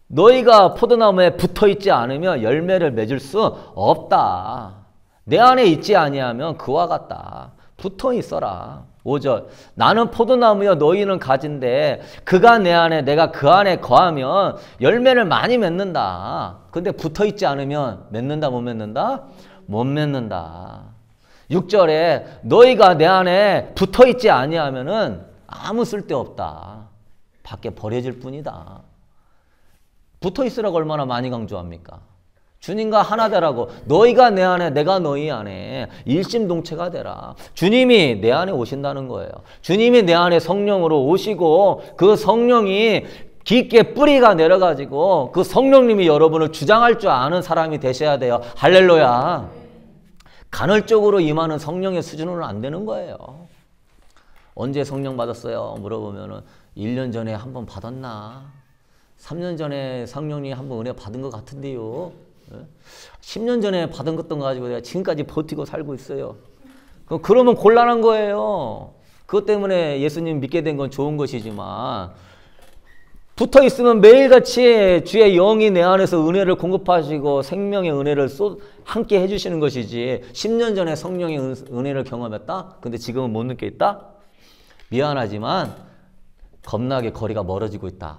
너희가 포도나무에 붙어 있지 않으면 열매를 맺을 수 없다. 내 안에 있지 아니하면 그와 같다. 붙어 있어라. 5절 나는 포도나무여 너희는 가지데 그가 내 안에 내가 그 안에 거하면 열매를 많이 맺는다. 근데 붙어 있지 않으면 맺는다 못 맺는다? 못 맺는다. 6절에 너희가 내 안에 붙어 있지 아니하면은 아무 쓸데 없다. 밖에 버려질 뿐이다. 붙어 있으라고 얼마나 많이 강조합니까? 주님과 하나 되라고 너희가 내 안에 내가 너희 안에 일심동체가 되라. 주님이 내 안에 오신다는 거예요. 주님이 내 안에 성령으로 오시고 그 성령이 깊게 뿌리가 내려가지고 그 성령님이 여러분을 주장할 줄 아는 사람이 되셔야 돼요. 할렐루야. 간헐적으로 임하는 성령의 수준으로는안 되는 거예요. 언제 성령 받았어요? 물어보면 1년 전에 한번 받았나? 3년 전에 성령이 한번 은혜 받은 것 같은데요. 10년 예? 전에 받은 것도 가지고 내가 지금까지 버티고 살고 있어요. 그러면 곤란한 거예요. 그것 때문에 예수님 믿게 된 건 좋은 것이지만 붙어 있으면 매일같이 주의 영이 내 안에서 은혜를 공급하시고 생명의 은혜를 쏟, 함께 해주시는 것이지 10년 전에 성령의 은혜를 경험했다? 근데 지금은 못 느껴있다? 미안하지만 겁나게 거리가 멀어지고 있다.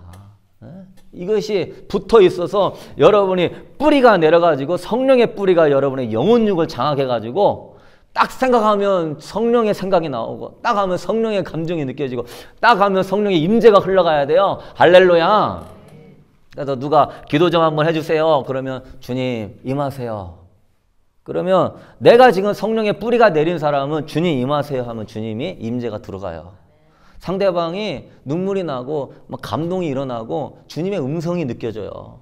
예? 이것이 붙어 있어서 여러분이 뿌리가 내려가지고 성령의 뿌리가 여러분의 영혼육을 장악해가지고 딱 생각하면 성령의 생각이 나오고 딱 하면 성령의 감정이 느껴지고 딱 하면 성령의 임재가 흘러가야 돼요. 할렐루야. 그래서 누가 기도 좀 한번 해주세요. 그러면 주님 임하세요. 그러면 내가 지금 성령의 뿌리가 내린 사람은 주님 임하세요 하면 주님이 임재가 들어가요. 상대방이 눈물이 나고 막 감동이 일어나고 주님의 음성이 느껴져요.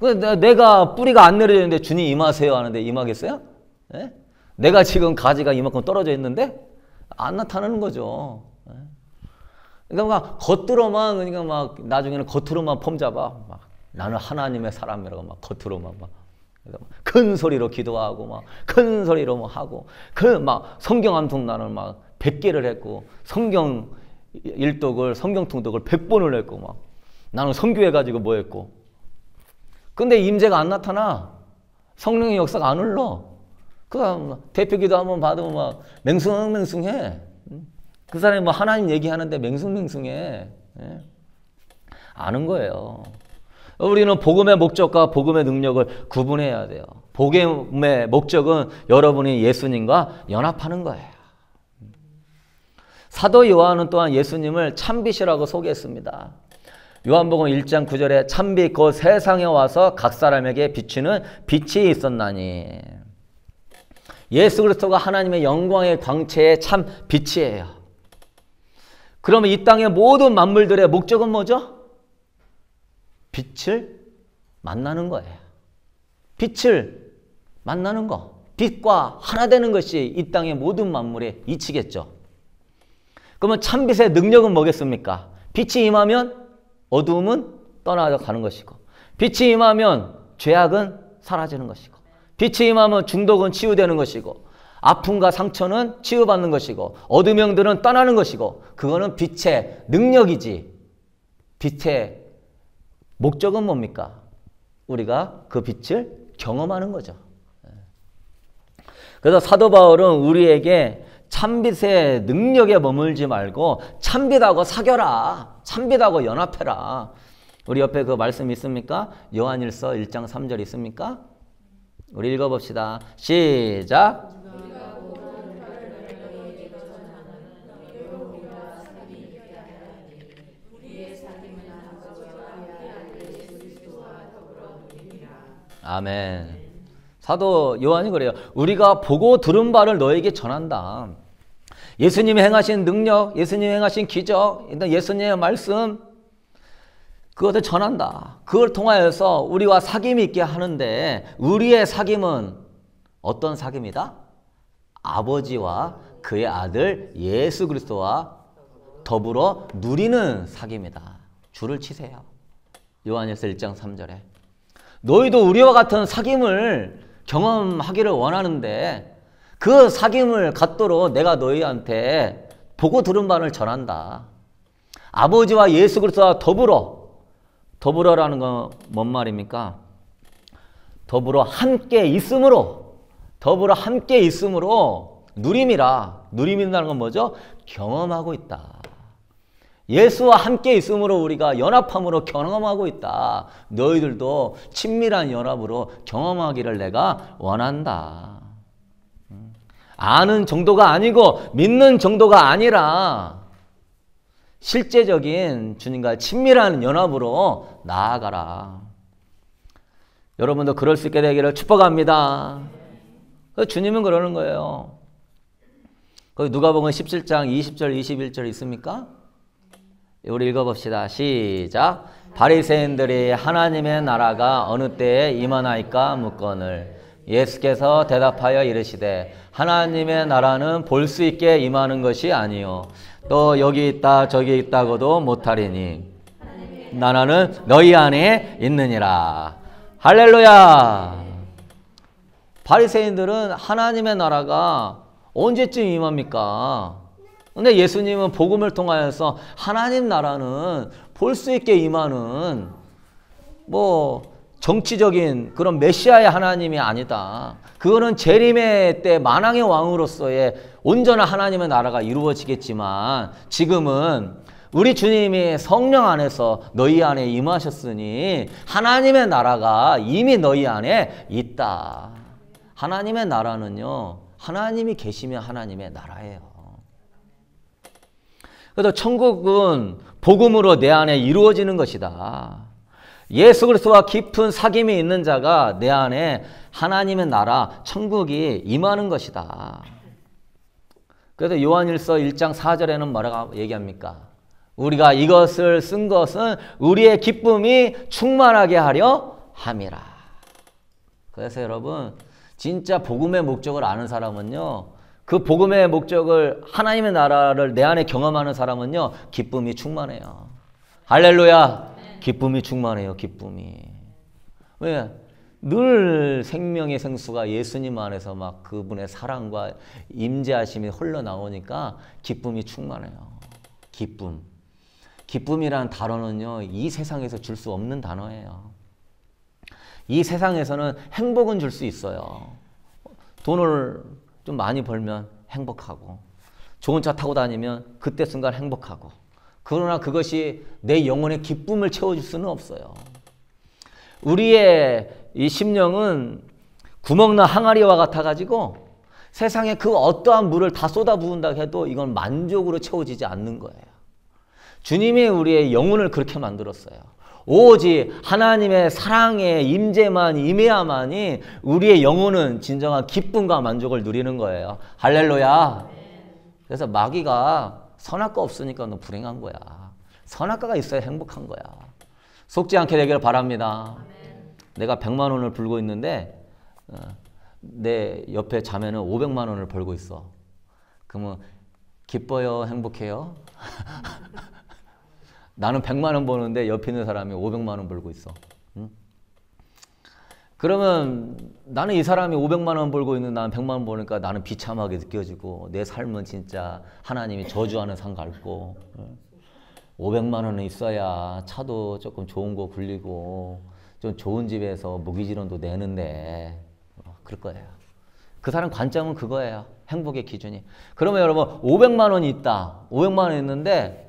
근데 내가 뿌리가 안 내려졌는데 주님 임하세요 하는데 임하겠어요? 네? 내가 지금 가지가 이만큼 떨어져 있는데 안 나타나는 거죠. 예? 그러니까 막 겉으로만 그러니까 막 나중에는 겉으로만 폼 잡아. 막 나는 하나님의 사람이라고 막 겉으로만 막큰 소리로 기도하고 막 큰 소리로 뭐 하고 그 막 성경 한 통나는 막 100개를 했고 성경 일독을 성경 통독을 100번을 했고 막 나는 성교해 가지고 뭐 했고 근데 임재가 안 나타나 성령의 역사가 안 흘러 그가 대표 기도 한번 받으면 막 맹숭맹숭해 그 사람이 뭐 하나님 얘기하는데 맹숭맹숭해 예. 아는 거예요 우리는 복음의 목적과 복음의 능력을 구분해야 돼요. 복음의 목적은 여러분이 예수님과 연합하는 거예요. 사도 요한은 또한 예수님을 참빛이라고 소개했습니다. 요한복음 1장 9절에 참빛 곧그 세상에 와서 각 사람에게 비추는 빛이 있었나니 예수 그리스도가 하나님의 영광의 광채의 참 빛이에요. 그러면 이 땅의 모든 만물들의 목적은 뭐죠? 빛을 만나는 거예요. 빛을 만나는 거. 빛과 하나 되는 것이 이 땅의 모든 만물에 이치겠죠. 그러면 참빛의 능력은 뭐겠습니까? 빛이 임하면 어두움은 떠나가는 것이고 빛이 임하면 죄악은 사라지는 것이고 빛이 임하면 중독은 치유되는 것이고 아픔과 상처는 치유받는 것이고 어둠 영들은 떠나는 것이고 그거는 빛의 능력이지 빛의 목적은 뭡니까? 우리가 그 빛을 경험하는 거죠. 예. 그래서 사도 바울은 우리에게 참빛의 능력에 머물지 말고 참빛하고 사겨라. 참빛하고 연합해라. 우리 옆에 그 말씀 있습니까? 요한일서 1장 3절 있습니까? 우리 읽어봅시다. 시작. 아멘. 사도 요한이 그래요. 우리가 보고 들은 바를 너에게 전한다. 예수님이 행하신 능력, 예수님이 행하신 기적, 일단 예수님의 말씀, 그것을 전한다. 그걸 통하여서 우리와 사귐 있게 하는데 우리의 사귐은 어떤 사귐이다? 아버지와 그의 아들 예수 그리스도와 더불어 누리는 사귐이다. 줄을 치세요. 요한일서 1장 3절에 너희도 우리와 같은 사귐을 경험하기를 원하는데 그 사귐을 갖도록 내가 너희한테 보고 들은 바를 전한다. 아버지와 예수 그리스도와 더불어 더불어라는 건 뭔 말입니까? 더불어 함께 있음으로 더불어 함께 있음으로 누림이라 누림이라는 건 뭐죠? 경험하고 있다. 예수와 함께 있음으로 우리가 연합함으로 경험하고 있다. 너희들도 친밀한 연합으로 경험하기를 내가 원한다. 음. 아는 정도가 아니고 믿는 정도가 아니라 실제적인 주님과 친밀한 연합으로 나아가라. 여러분도 그럴 수 있게 되기를 축복합니다. 그 주님은 그러는 거예요. 거기 누가복음 17장 20절 21절 있습니까? 우리 읽어봅시다. 시작. 바리새인들이 하나님의 나라가 어느 때에 임하나이까 묻거늘 예수께서 대답하여 이르시되 하나님의 나라는 볼 수 있게 임하는 것이 아니요 또 여기 있다 저기 있다고도 못하리니 나라는 너희 안에 있느니라 할렐루야 바리새인들은 하나님의 나라가 언제쯤 임합니까? 근데 예수님은 복음을 통하여서 하나님 나라는 볼 수 있게 임하는 뭐 정치적인 그런 메시아의 하나님이 아니다. 그거는 재림의 때 만왕의 왕으로서의 온전한 하나님의 나라가 이루어지겠지만 지금은 우리 주님이 성령 안에서 너희 안에 임하셨으니 하나님의 나라가 이미 너희 안에 있다. 하나님의 나라는요. 하나님이 계시면 하나님의 나라예요. 그래서 천국은 복음으로 내 안에 이루어지는 것이다. 예수 그리스도와 깊은 사귐이 있는 자가 내 안에 하나님의 나라 천국이 임하는 것이다. 그래서 요한일서 1장 4절에는 뭐라고 얘기합니까? 우리가 이것을 쓴 것은 우리의 기쁨이 충만하게 하려 함이라. 그래서 여러분 진짜 복음의 목적을 아는 사람은요. 그 복음의 목적을 하나님의 나라를 내 안에 경험하는 사람은요, 기쁨이 충만해요. 할렐루야! 기쁨이 충만해요, 기쁨이. 왜? 늘 생명의 생수가 예수님 안에서 막 그분의 사랑과 임재하심이 흘러나오니까 기쁨이 충만해요. 기쁨. 기쁨이란 단어는요, 이 세상에서 줄 수 없는 단어예요. 이 세상에서는 행복은 줄 수 있어요. 돈을 좀 많이 벌면 행복하고 좋은 차 타고 다니면 그때 순간 행복하고 그러나 그것이 내 영혼의 기쁨을 채워줄 수는 없어요. 우리의 이 심령은 구멍난 항아리와 같아가지고 세상에 그 어떠한 물을 다 쏟아 부은다 해도 이건 만족으로 채워지지 않는 거예요. 주님이 우리의 영혼을 그렇게 만들었어요. 오직 하나님의 사랑의 임재만 임해야만이 우리의 영혼은 진정한 기쁨과 만족을 누리는 거예요. 할렐루야. 그래서 마귀가 선악과 없으니까 너 불행한 거야. 선악과가 있어야 행복한 거야. 속지 않게 되기를 바랍니다. 내가 100만 원을 불고 있는데 어, 내 옆에 자매는 500만 원을 벌고 있어. 그러면 기뻐요, 행복해요? 나는 100만 원 버는데 옆에 있는 사람이 500만 원 벌고 있어. 그러면 나는 이 사람이 500만 원 벌고 있는 나는 100만 원 버니까 나는 비참하게 느껴지고 내 삶은 진짜 하나님이 저주하는 상 같고 500만 원은 있어야 차도 조금 좋은 거 굴리고 좀 좋은 집에서 무기지론도 내는데 그럴 거예요. 그 사람 관점은 그거예요. 행복의 기준이. 그러면 여러분 500만 원이 있다. 500만 원 있는데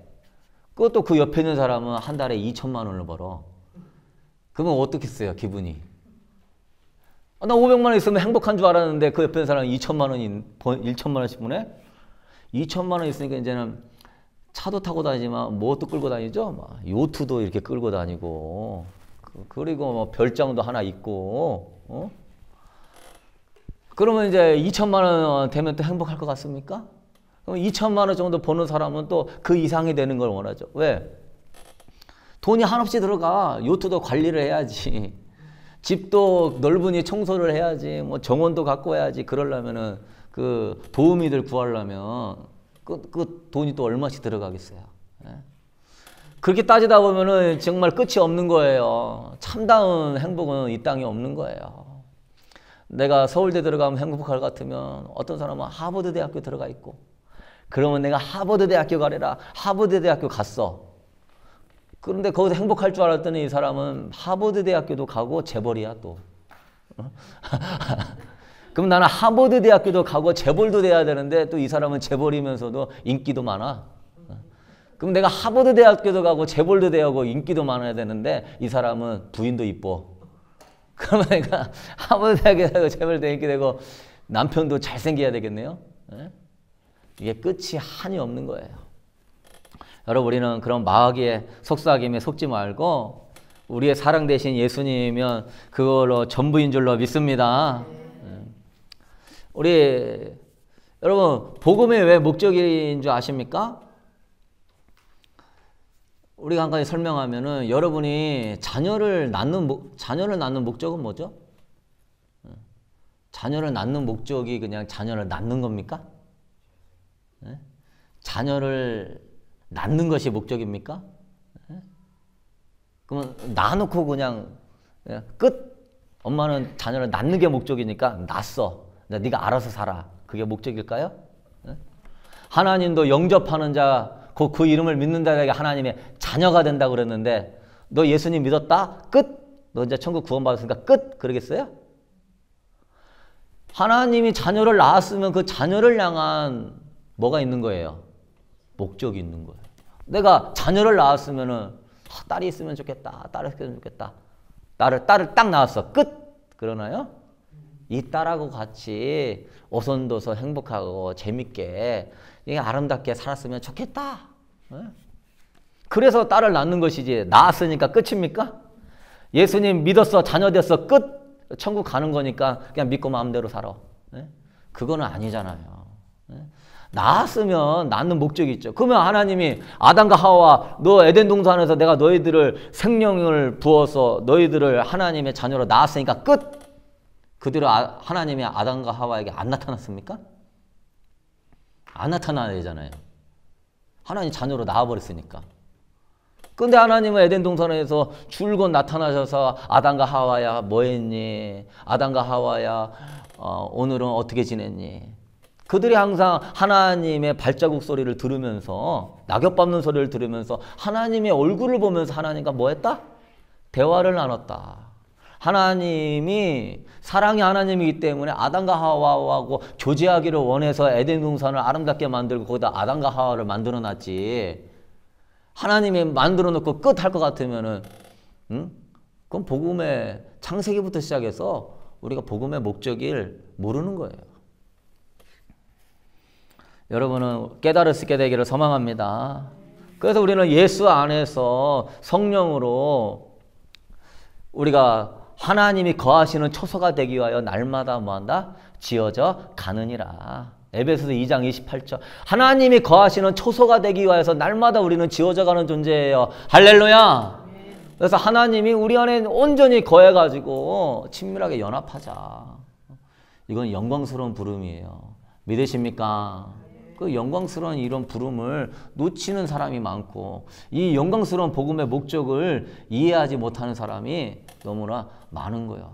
그것도 그 옆에 있는 사람은 한 달에 2천만 원을 벌어. 그러면 어떻겠어요, 기분이? 아, 나 500만 원 있으면 행복한 줄 알았는데 그 옆에 있는 사람은 2천만 원인 1천만 원씩 보내? 2천만 원 있으니까 이제는 차도 타고 다니지만 무도 끌고 다니죠? 막 요트도 이렇게 끌고 다니고 그, 그리고 뭐 별장도 하나 있고 어? 그러면 이제 2천만 원 되면 또 행복할 것 같습니까? 2천만 어, 원 정도 버는 사람은 또 그 이상이 되는 걸 원하죠. 왜? 돈이 한없이 들어가. 요트도 관리를 해야지. 집도 넓으니 청소를 해야지. 뭐 정원도 갖고 해야지. 그러려면은 그 도우미들 구하려면 그, 그 돈이 또 얼마씩 들어가겠어요. 예? 그렇게 따지다 보면은 정말 끝이 없는 거예요. 참다운 행복은 이 땅에 없는 거예요. 내가 서울대 들어가면 행복할 것 같으면 어떤 사람은 하버드 대학교 들어가 있고 그러면 내가 하버드 대학교 가래라. 하버드 대학교 갔어. 그런데 거기서 행복할 줄 알았더니 이 사람은 하버드 대학교도 가고 재벌이야 또. 어? 그럼 나는 하버드 대학교도 가고 재벌도 돼야 되는데 또 이 사람은 재벌이면서도 인기도 많아. 어? 그럼 내가 하버드 대학교도 가고 재벌도 되고 인기도 많아야 되는데 이 사람은 부인도 이뻐. 그러면 내가 하버드 대학교 가고 재벌도 인기 되고 남편도 잘생겨야 되겠네요. 네? 이게 끝이 한이 없는 거예요. 여러분 우리는 그런 마귀의 속삭임에 속지 말고 우리의 사랑 대신 예수님이면 그걸로 전부인 줄로 믿습니다. 예. 우리 여러분 복음의 왜 목적인 줄 아십니까? 우리가 한 가지 설명하면은 여러분이 자녀를 낳는 자녀를 낳는 목적은 뭐죠? 예. 자녀를 낳는 목적이 그냥 자녀를 낳는 겁니까? 자녀를 낳는 것이 목적입니까? 예? 그러면 낳아놓고 그냥 예, 끝. 엄마는 자녀를 낳는 게 목적이니까 낳았어. 네가 알아서 살아. 그게 목적일까요? 예? 하나님도 영접하는 자, 그, 그 이름을 믿는 자에게 하나님의 자녀가 된다 그랬는데 너 예수님 믿었다? 끝. 너 이제 천국 구원받았으니까 끝. 그러겠어요? 하나님이 자녀를 낳았으면 그 자녀를 향한 뭐가 있는 거예요? 목적이 있는 거예요. 내가 자녀를 낳았으면은 아, 딸이 있으면 좋겠다, 딸이 있으면 좋겠다. 딸을 딸을 딱 낳았어. 끝. 그러나요? 이 딸하고 같이 어선도서 행복하고 재밌게 아름답게 살았으면 좋겠다. 예? 그래서 딸을 낳는 것이지 낳았으니까 끝입니까? 예수님 믿었어 자녀 됐어 끝 천국 가는 거니까 그냥 믿고 마음대로 살아. 예? 그거는 아니잖아요. 나았으면 낳는 목적이 있죠. 그러면 하나님이 아담과 하와 너 에덴 동산에서 내가 너희들을 생명을 부어서 너희들을 하나님의 자녀로 낳았으니까 끝. 그대로 아, 하나님이 아담과 하와에게 안 나타났습니까? 안 나타나야 되잖아요. 하나님 자녀로 낳아버렸으니까. 근데 하나님은 에덴 동산에서 줄곧 나타나셔서 아담과 하와야 뭐 했니? 아담과 하와야 어, 오늘은 어떻게 지냈니? 그들이 항상 하나님의 발자국 소리를 들으면서 낙엽 밟는 소리를 들으면서 하나님의 얼굴을 보면서 하나님과 뭐 했다? 대화를 나눴다. 하나님이 사랑의 하나님이기 때문에 아담과 하와하고 교제하기를 원해서 에덴 동산을 아름답게 만들고 거기다 아담과 하와를 만들어 놨지. 하나님이 만들어 놓고 끝 할 것 같으면은 응? 그건 복음의 창세기부터 시작해서 우리가 복음의 목적을 모르는 거예요. 여러분은 깨달으시게 되기를 소망합니다. 그래서 우리는 예수 안에서 성령으로 우리가 하나님이 거하시는 초소가 되기 위하여 날마다 뭐한다? 지어져 가느니라. 에베소서 2장 28절. 하나님이 거하시는 초소가 되기 위하여서 날마다 우리는 지어져 가는 존재예요. 할렐루야. 그래서 하나님이 우리 안에 온전히 거해가지고 친밀하게 연합하자. 이건 영광스러운 부름이에요. 믿으십니까? 그 영광스러운 이런 부름을 놓치는 사람이 많고 이 영광스러운 복음의 목적을 이해하지 못하는 사람이 너무나 많은 거예요.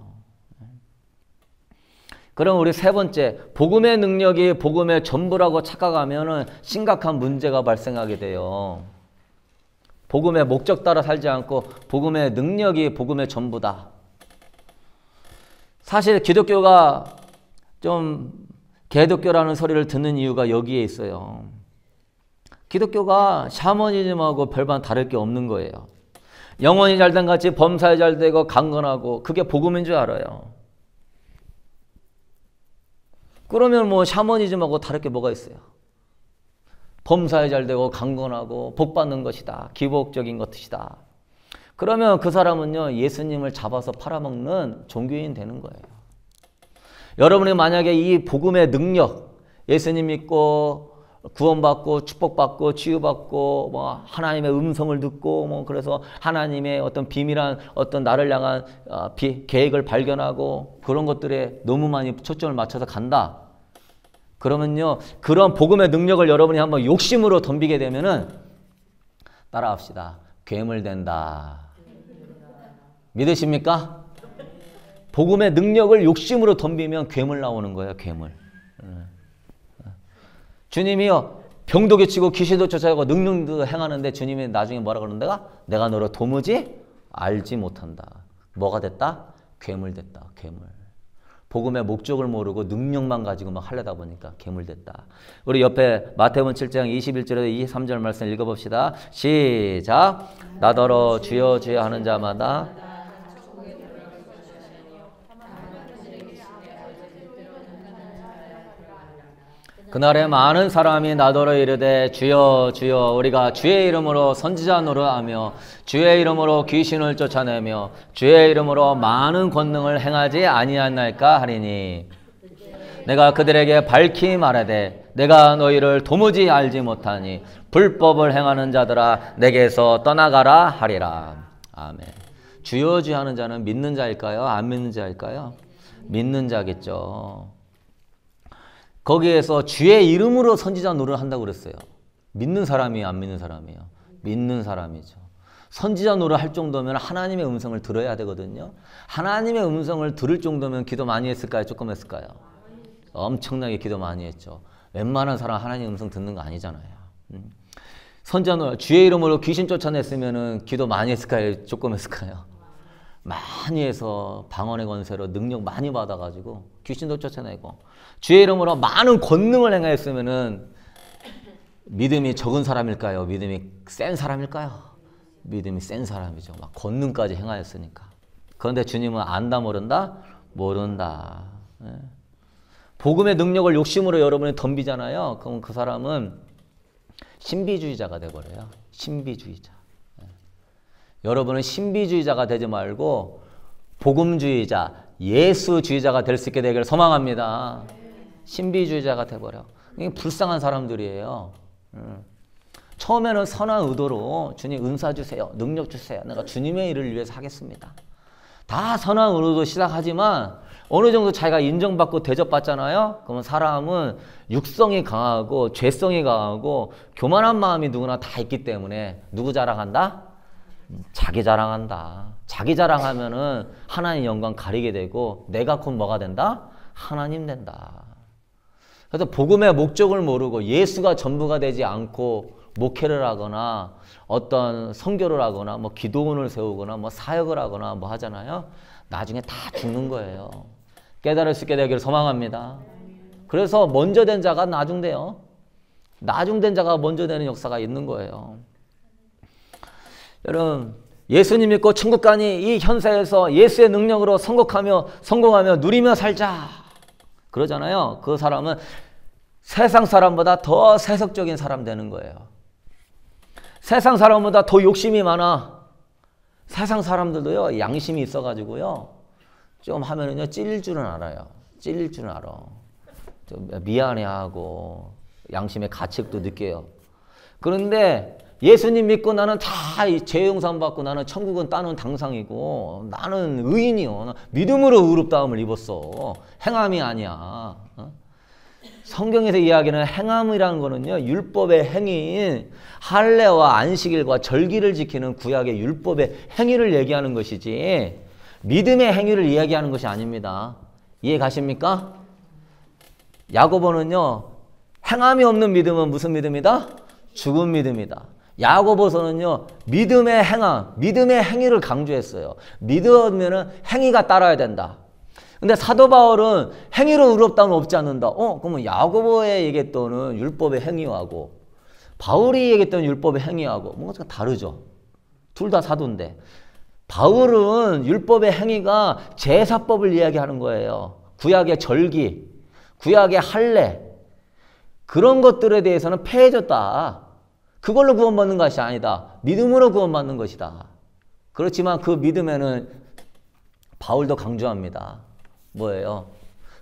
그럼 우리 세 번째 복음의 능력이 복음의 전부라고 착각하면 심각한 문제가 발생하게 돼요. 복음의 목적 따라 살지 않고 복음의 능력이 복음의 전부다. 사실 기독교가 좀 개독교라는 소리를 듣는 이유가 여기에 있어요. 기독교가 샤머니즘하고 별반 다를 게 없는 거예요. 영원히 잘된 같이 범사에 잘 되고 강건하고 그게 복음인 줄 알아요. 그러면 뭐 샤머니즘하고 다를 게 뭐가 있어요? 범사에 잘 되고 강건하고 복 받는 것이다. 기복적인 것이다. 그러면 그 사람은요 예수님을 잡아서 팔아먹는 종교인 되는 거예요. 여러분이 만약에 이 복음의 능력, 예수님 믿고 구원받고 축복받고 치유받고 뭐 하나님의 음성을 듣고 뭐 그래서 하나님의 어떤 비밀한 어떤 나를 향한 아, 비, 계획을 발견하고 그런 것들에 너무 많이 초점을 맞춰서 간다. 그러면요 그런 복음의 능력을 여러분이 한번 욕심으로 덤비게 되면은 따라합시다. 괴물 된다. 믿으십니까? 복음의 능력을 욕심으로 덤비면 괴물 나오는 거예요, 괴물. 예. 예. 주님이요, 병도 고치고 귀신도 쫓아가고 능력도 행하는데 주님이 나중에 뭐라 그러는데 내가 너를 도무지 알지 못한다. 뭐가 됐다? 괴물 됐다. 괴물. 복음의 목적을 모르고 능력만 가지고 막 하려다 보니까 괴물 됐다. 우리 옆에 마태복 7장 21절에서 23절 말씀 읽어 봅시다. 시작. 나더러 주여 주여 하는 자마다 그날에 많은 사람이 나더러 이르되 주여 주여 우리가 주의 이름으로 선지자 노릇하며 주의 이름으로 귀신을 쫓아내며 주의 이름으로 많은 권능을 행하지 아니하나이까 하리니 내가 그들에게 밝히 말하되 내가 너희를 도무지 알지 못하니 불법을 행하는 자들아 내게서 떠나가라 하리라 아멘 주여 주여 하는 자는 믿는 자일까요 안 믿는 자일까요 믿는 자겠죠 거기에서 주의 이름으로 선지자 노릇 을 한다고 그랬어요. 믿는 사람이에요, 안 믿는 사람이에요? 믿는 사람이죠. 선지자 노릇 할 정도면 하나님의 음성을 들어야 되거든요. 하나님의 음성을 들을 정도면 기도 많이 했을까요? 조금 했을까요? 엄청나게 기도 많이 했죠. 웬만한 사람 하나님 음성 듣는 거 아니잖아요. 음. 선지자 노릇, 주의 이름으로 귀신 쫓아냈으면 기도 많이 했을까요? 조금 했을까요? 많이 해서 방언의 권세로 능력 많이 받아가지고 귀신도 쫓아내고 주의 이름으로 많은 권능을 행하였으면은 믿음이 적은 사람일까요? 믿음이 센 사람일까요? 믿음이 센 사람이죠. 막 권능까지 행하였으니까. 그런데 주님은 안다 모른다? 모른다. 예. 복음의 능력을 욕심으로 여러분이 덤비잖아요. 그럼 그 사람은 신비주의자가 돼버려요. 신비주의자. 예. 여러분은 신비주의자가 되지 말고 복음주의자, 예수주의자가 될 수 있게 되기를 소망합니다. 신비주의자가 돼버려. 이게 불쌍한 사람들이에요. 음. 처음에는 선한 의도로 주님 은사 주세요. 능력 주세요. 내가 주님의 일을 위해서 하겠습니다. 다 선한 의도로 시작하지만 어느 정도 자기가 인정받고 대접받잖아요. 그러면 사람은 육성이 강하고 죄성이 강하고 교만한 마음이 누구나 다 있기 때문에 누구 자랑한다? 자기 자랑한다. 자기 자랑하면은 하나님 영광 가리게 되고 내가 곧 뭐가 된다? 하나님 된다. 그래서 복음의 목적을 모르고 예수가 전부가 되지 않고 목회를 하거나 어떤 성교를 하거나 뭐 기도원을 세우거나 뭐 사역을 하거나 뭐 하잖아요. 나중에 다 죽는 거예요. 깨달을 수 있게 되기를 소망합니다. 그래서 먼저 된 자가 나중돼요. 나중된 자가 먼저 되는 역사가 있는 거예요. 여러분, 예수님 믿고 천국 가니 이 현세에서 예수의 능력으로 성공하며 성공하며 누리며 살자. 그러잖아요. 그 사람은 세상 사람보다 더 세속적인 사람 되는 거예요. 세상 사람보다 더 욕심이 많아. 세상 사람들도요, 양심이 있어가지고요, 좀 하면은요, 찔릴 줄은 알아요. 찔릴 줄은 알아. 좀 미안해하고, 양심의 가책도 느껴요. 그런데 예수님 믿고 나는 다 재용산 받고 나는 천국은 따놓 당상이고 나는 의인이요. 믿음으로 의롭다함을 입었어. 행함이 아니야. 성경에서 이야기하는 행함이라는 거는요. 율법의 행위인 할례와 안식일과 절기를 지키는 구약의 율법의 행위를 얘기하는 것이지 믿음의 행위를 이야기하는 것이 아닙니다. 이해 가십니까? 야고보는요. 행함이 없는 믿음은 무슨 믿음이다? 죽은 믿음이다. 야고보서는요. 믿음의 행함, 믿음의 행위를 강조했어요. 믿으면 행위가 따라야 된다. 근데 사도 바울은 행위로 의롭다는 없지 않는다. 어, 그러면 야고보의 얘기했던 율법의 행위하고 바울이 얘기했던 율법의 행위하고 뭔가 다르죠. 둘 다 사도인데. 바울은 율법의 행위가 제사법을 이야기하는 거예요. 구약의 절기, 구약의 할례 그런 것들에 대해서는 패해졌다. 그걸로 구원받는 것이 아니다. 믿음으로 구원받는 것이다. 그렇지만 그 믿음에는 바울도 강조합니다. 뭐예요?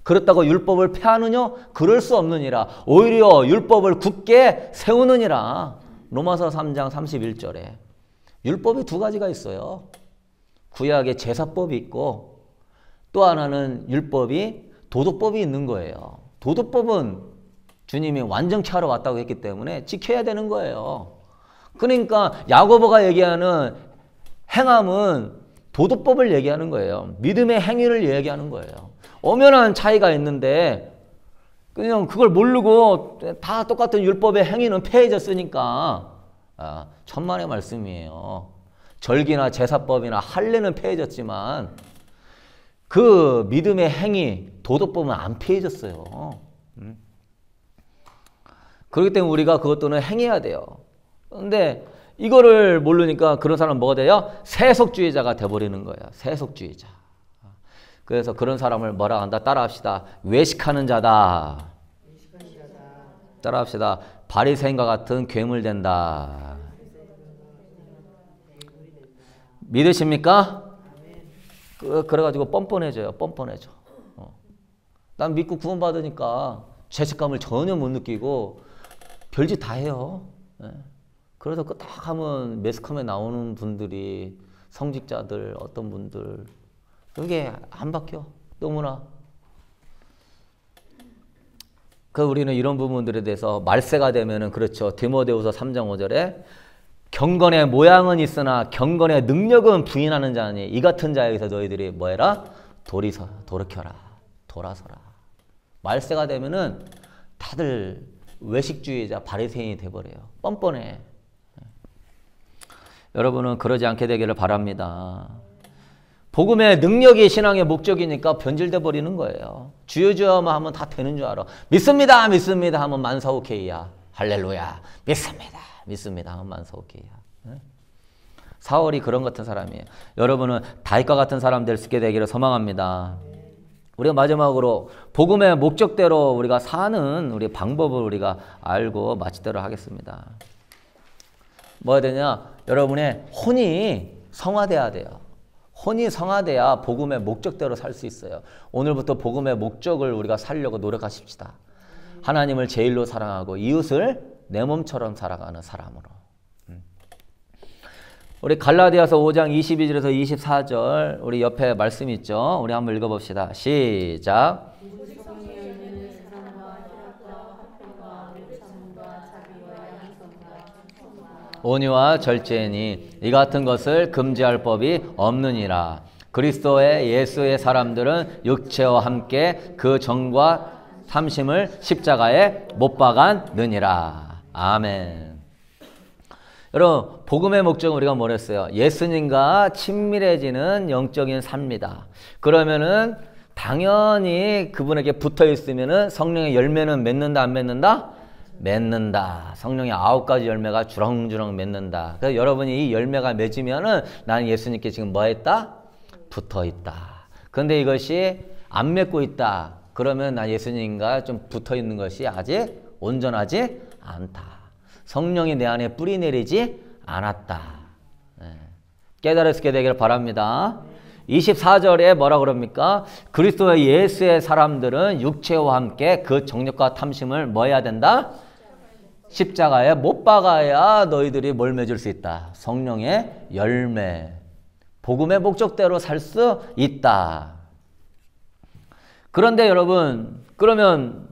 그렇다고 율법을 폐하느냐? 그럴 수 없느니라. 오히려 율법을 굳게 세우느니라. 로마서 3장 31절에 율법이 두 가지가 있어요. 구약의 제사법이 있고 또 하나는 율법이 도덕법이 있는 거예요. 도덕법은 주님이 완전케 하러 왔다고 했기 때문에 지켜야 되는 거예요. 그러니까 야고보가 얘기하는 행함은 도덕법을 얘기하는 거예요. 믿음의 행위를 얘기하는 거예요. 엄연한 차이가 있는데 그냥 그걸 모르고 다 똑같은 율법의 행위는 폐해졌으니까 아, 천만의 말씀이에요. 절기나 제사법이나 할례는 폐해졌지만 그 믿음의 행위, 도덕법은 안 폐해졌어요. 음? 그렇기 때문에 우리가 그것도는 행해야 돼요. 근데 이거를 모르니까 그런 사람은 뭐가 돼요? 세속주의자가 돼버리는 거야. 세속주의자. 그래서 그런 사람을 뭐라 한다? 따라합시다. 외식하는 자다. 따라합시다. 바리새인과 같은 괴물 된다. 믿으십니까? 그, 래가지고 뻔뻔해져요. 뻔뻔해져. 어. 난 믿고 구원받으니까 죄책감을 전혀 못 느끼고 별짓 다 해요. 네. 그래서 끄딱 그 하면 매스컴에 나오는 분들이 성직자들 어떤 분들 그게 안 바뀌어 너무나 그 우리는 이런 부분들에 대해서 말세가 되면은 그렇죠 디모데후서 3장 5절에 경건의 모양은 있으나 경건의 능력은 부인하는 자니 이 같은 자에게서 너희들이 뭐해라 돌이서 돌이켜라 돌아서라 말세가 되면은 다들 외식주의자 바리새인이 돼버려요 뻔뻔해 여러분은 그러지 않게 되기를 바랍니다. 복음의 능력이 신앙의 목적이니까 변질돼 버리는 거예요. 주여 주여만 하면 다 되는 줄 알아. 믿습니다. 믿습니다 하면 만사오케이야. 할렐루야. 믿습니다. 믿습니다 하면 만사오케이야. 사월이 그런 같은 사람이에요. 여러분은 다윗과 같은 사람 될수 있게 되기를 소망합니다. 우리가 마지막으로 복음의 목적대로 우리가 사는 우리 방법을 우리가 알고 마치도록 하겠습니다. 뭐야 되냐? 여러분의 혼이 성화돼야 돼요. 혼이 성화돼야 복음의 목적대로 살 수 있어요. 오늘부터 복음의 목적을 우리가 살려고 노력하십시다. 하나님을 제일로 사랑하고 이웃을 내 몸처럼 사랑하는 사람으로. 음. 우리 갈라디아서 5장 22절에서 24절 우리 옆에 말씀 있죠? 우리 한번 읽어봅시다. 시작. 온유와 절제니 이 같은 것을 금지할 법이 없느니라. 그리스도의 예수의 사람들은 육체와 함께 그 정과 삼심을 십자가에 못 박았느니라. 아멘. 여러분, 복음의 목적은 우리가 뭐랬어요? 예수님과 친밀해지는 영적인 삶이다. 그러면은 당연히 그분에게 붙어 있으면은 성령의 열매는 맺는다 안 맺는다? 맺는다. 성령의 아홉 가지 열매가 주렁주렁 맺는다. 그래서 여러분이 이 열매가 맺으면은 나는 예수님께 지금 뭐 했다? 붙어 있다. 그데 이것이 안 맺고 있다. 그러면 나 예수님과 좀 붙어 있는 것이 아직 온전하지 않다. 성령이 내 안에 뿌리 내리지 않았다. 네. 깨달으게 되기를 바랍니다. 24절에 뭐라 그럽니까? 그리스도의 예수의 사람들은 육체와 함께 그 정력과 탐심을 뭐 해야 된다? 십자가에 못 박아야 너희들이 뭘 맺을 수 있다. 성령의 열매. 복음의 목적대로 살 수 있다. 그런데 여러분, 그러면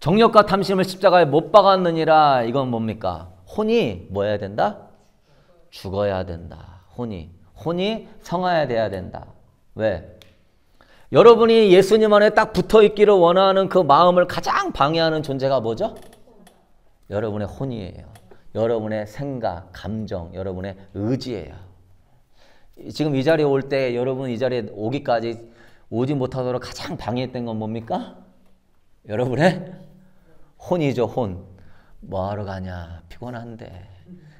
정력과 탐심을 십자가에 못 박았느니라 이건 뭡니까? 혼이 뭐 해야 된다? 죽어야 된다. 혼이. 혼이 성화야 돼야 된다. 왜? 여러분이 예수님 안에 딱 붙어 있기를 원하는 그 마음을 가장 방해하는 존재가 뭐죠? 여러분의 혼이에요. 여러분의 생각, 감정, 여러분의 의지예요. 지금 이 자리에 올 때 여러분 이 자리에 오기까지 오지 못하도록 가장 방해했던 건 뭡니까? 여러분의 혼이죠, 혼. 뭐 하러 가냐? 피곤한데.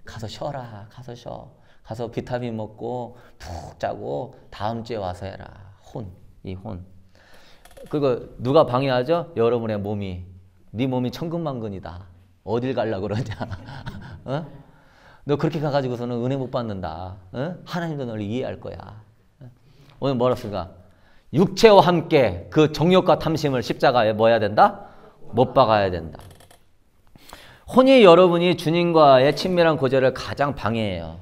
가서 쉬어라. 가서 쉬어. 가서 비타민 먹고 푹 자고 다음 주에 와서 해라. 혼. 이 혼. 그리고 누가 방해하죠? 여러분의 몸이. 네 몸이 천근만근이다. 어딜 갈라 그러냐? 어? 너 그렇게 가가지고서는 은혜 못 받는다. 어? 하나님도 널 이해할 거야. 어? 오늘 뭐랬습니까? 육체와 함께 그 정욕과 탐심을 십자가에 뭐 해야 된다? 못 박아야 된다. 혼이 여러분이 주님과의 친밀한 고절을 가장 방해해요.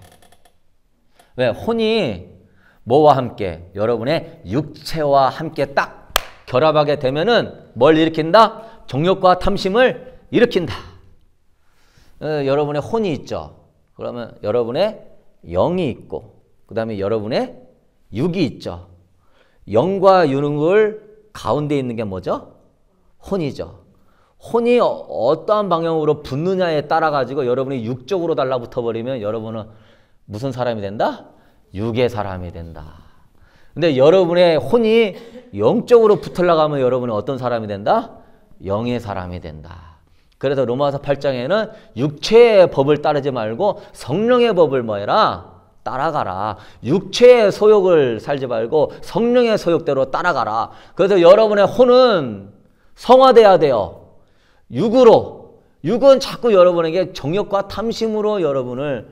왜? 혼이 뭐와 함께? 여러분의 육체와 함께 딱 결합하게 되면은 뭘 일으킨다? 정욕과 탐심을 일으킨다. 어, 여러분의 혼이 있죠. 그러면 여러분의 영이 있고 그 다음에 여러분의 육이 있죠. 영과 유능을 가운데 있는 게 뭐죠? 혼이죠. 혼이 어, 어떠한 방향으로 붙느냐에 따라 가지고 여러분이 육적으로 달라붙어 버리면 여러분은 무슨 사람이 된다? 육의 사람이 된다. 근데 여러분의 혼이 영적으로 붙으려고 하면 여러분은 어떤 사람이 된다? 영의 사람이 된다. 그래서 로마서 8장에는 육체의 법을 따르지 말고 성령의 법을 뭐 해라? 따라가라. 육체의 소욕을 살지 말고 성령의 소욕대로 따라가라. 그래서 여러분의 혼은 성화돼야 돼요. 육으로. 육은 자꾸 여러분에게 정욕과 탐심으로 여러분을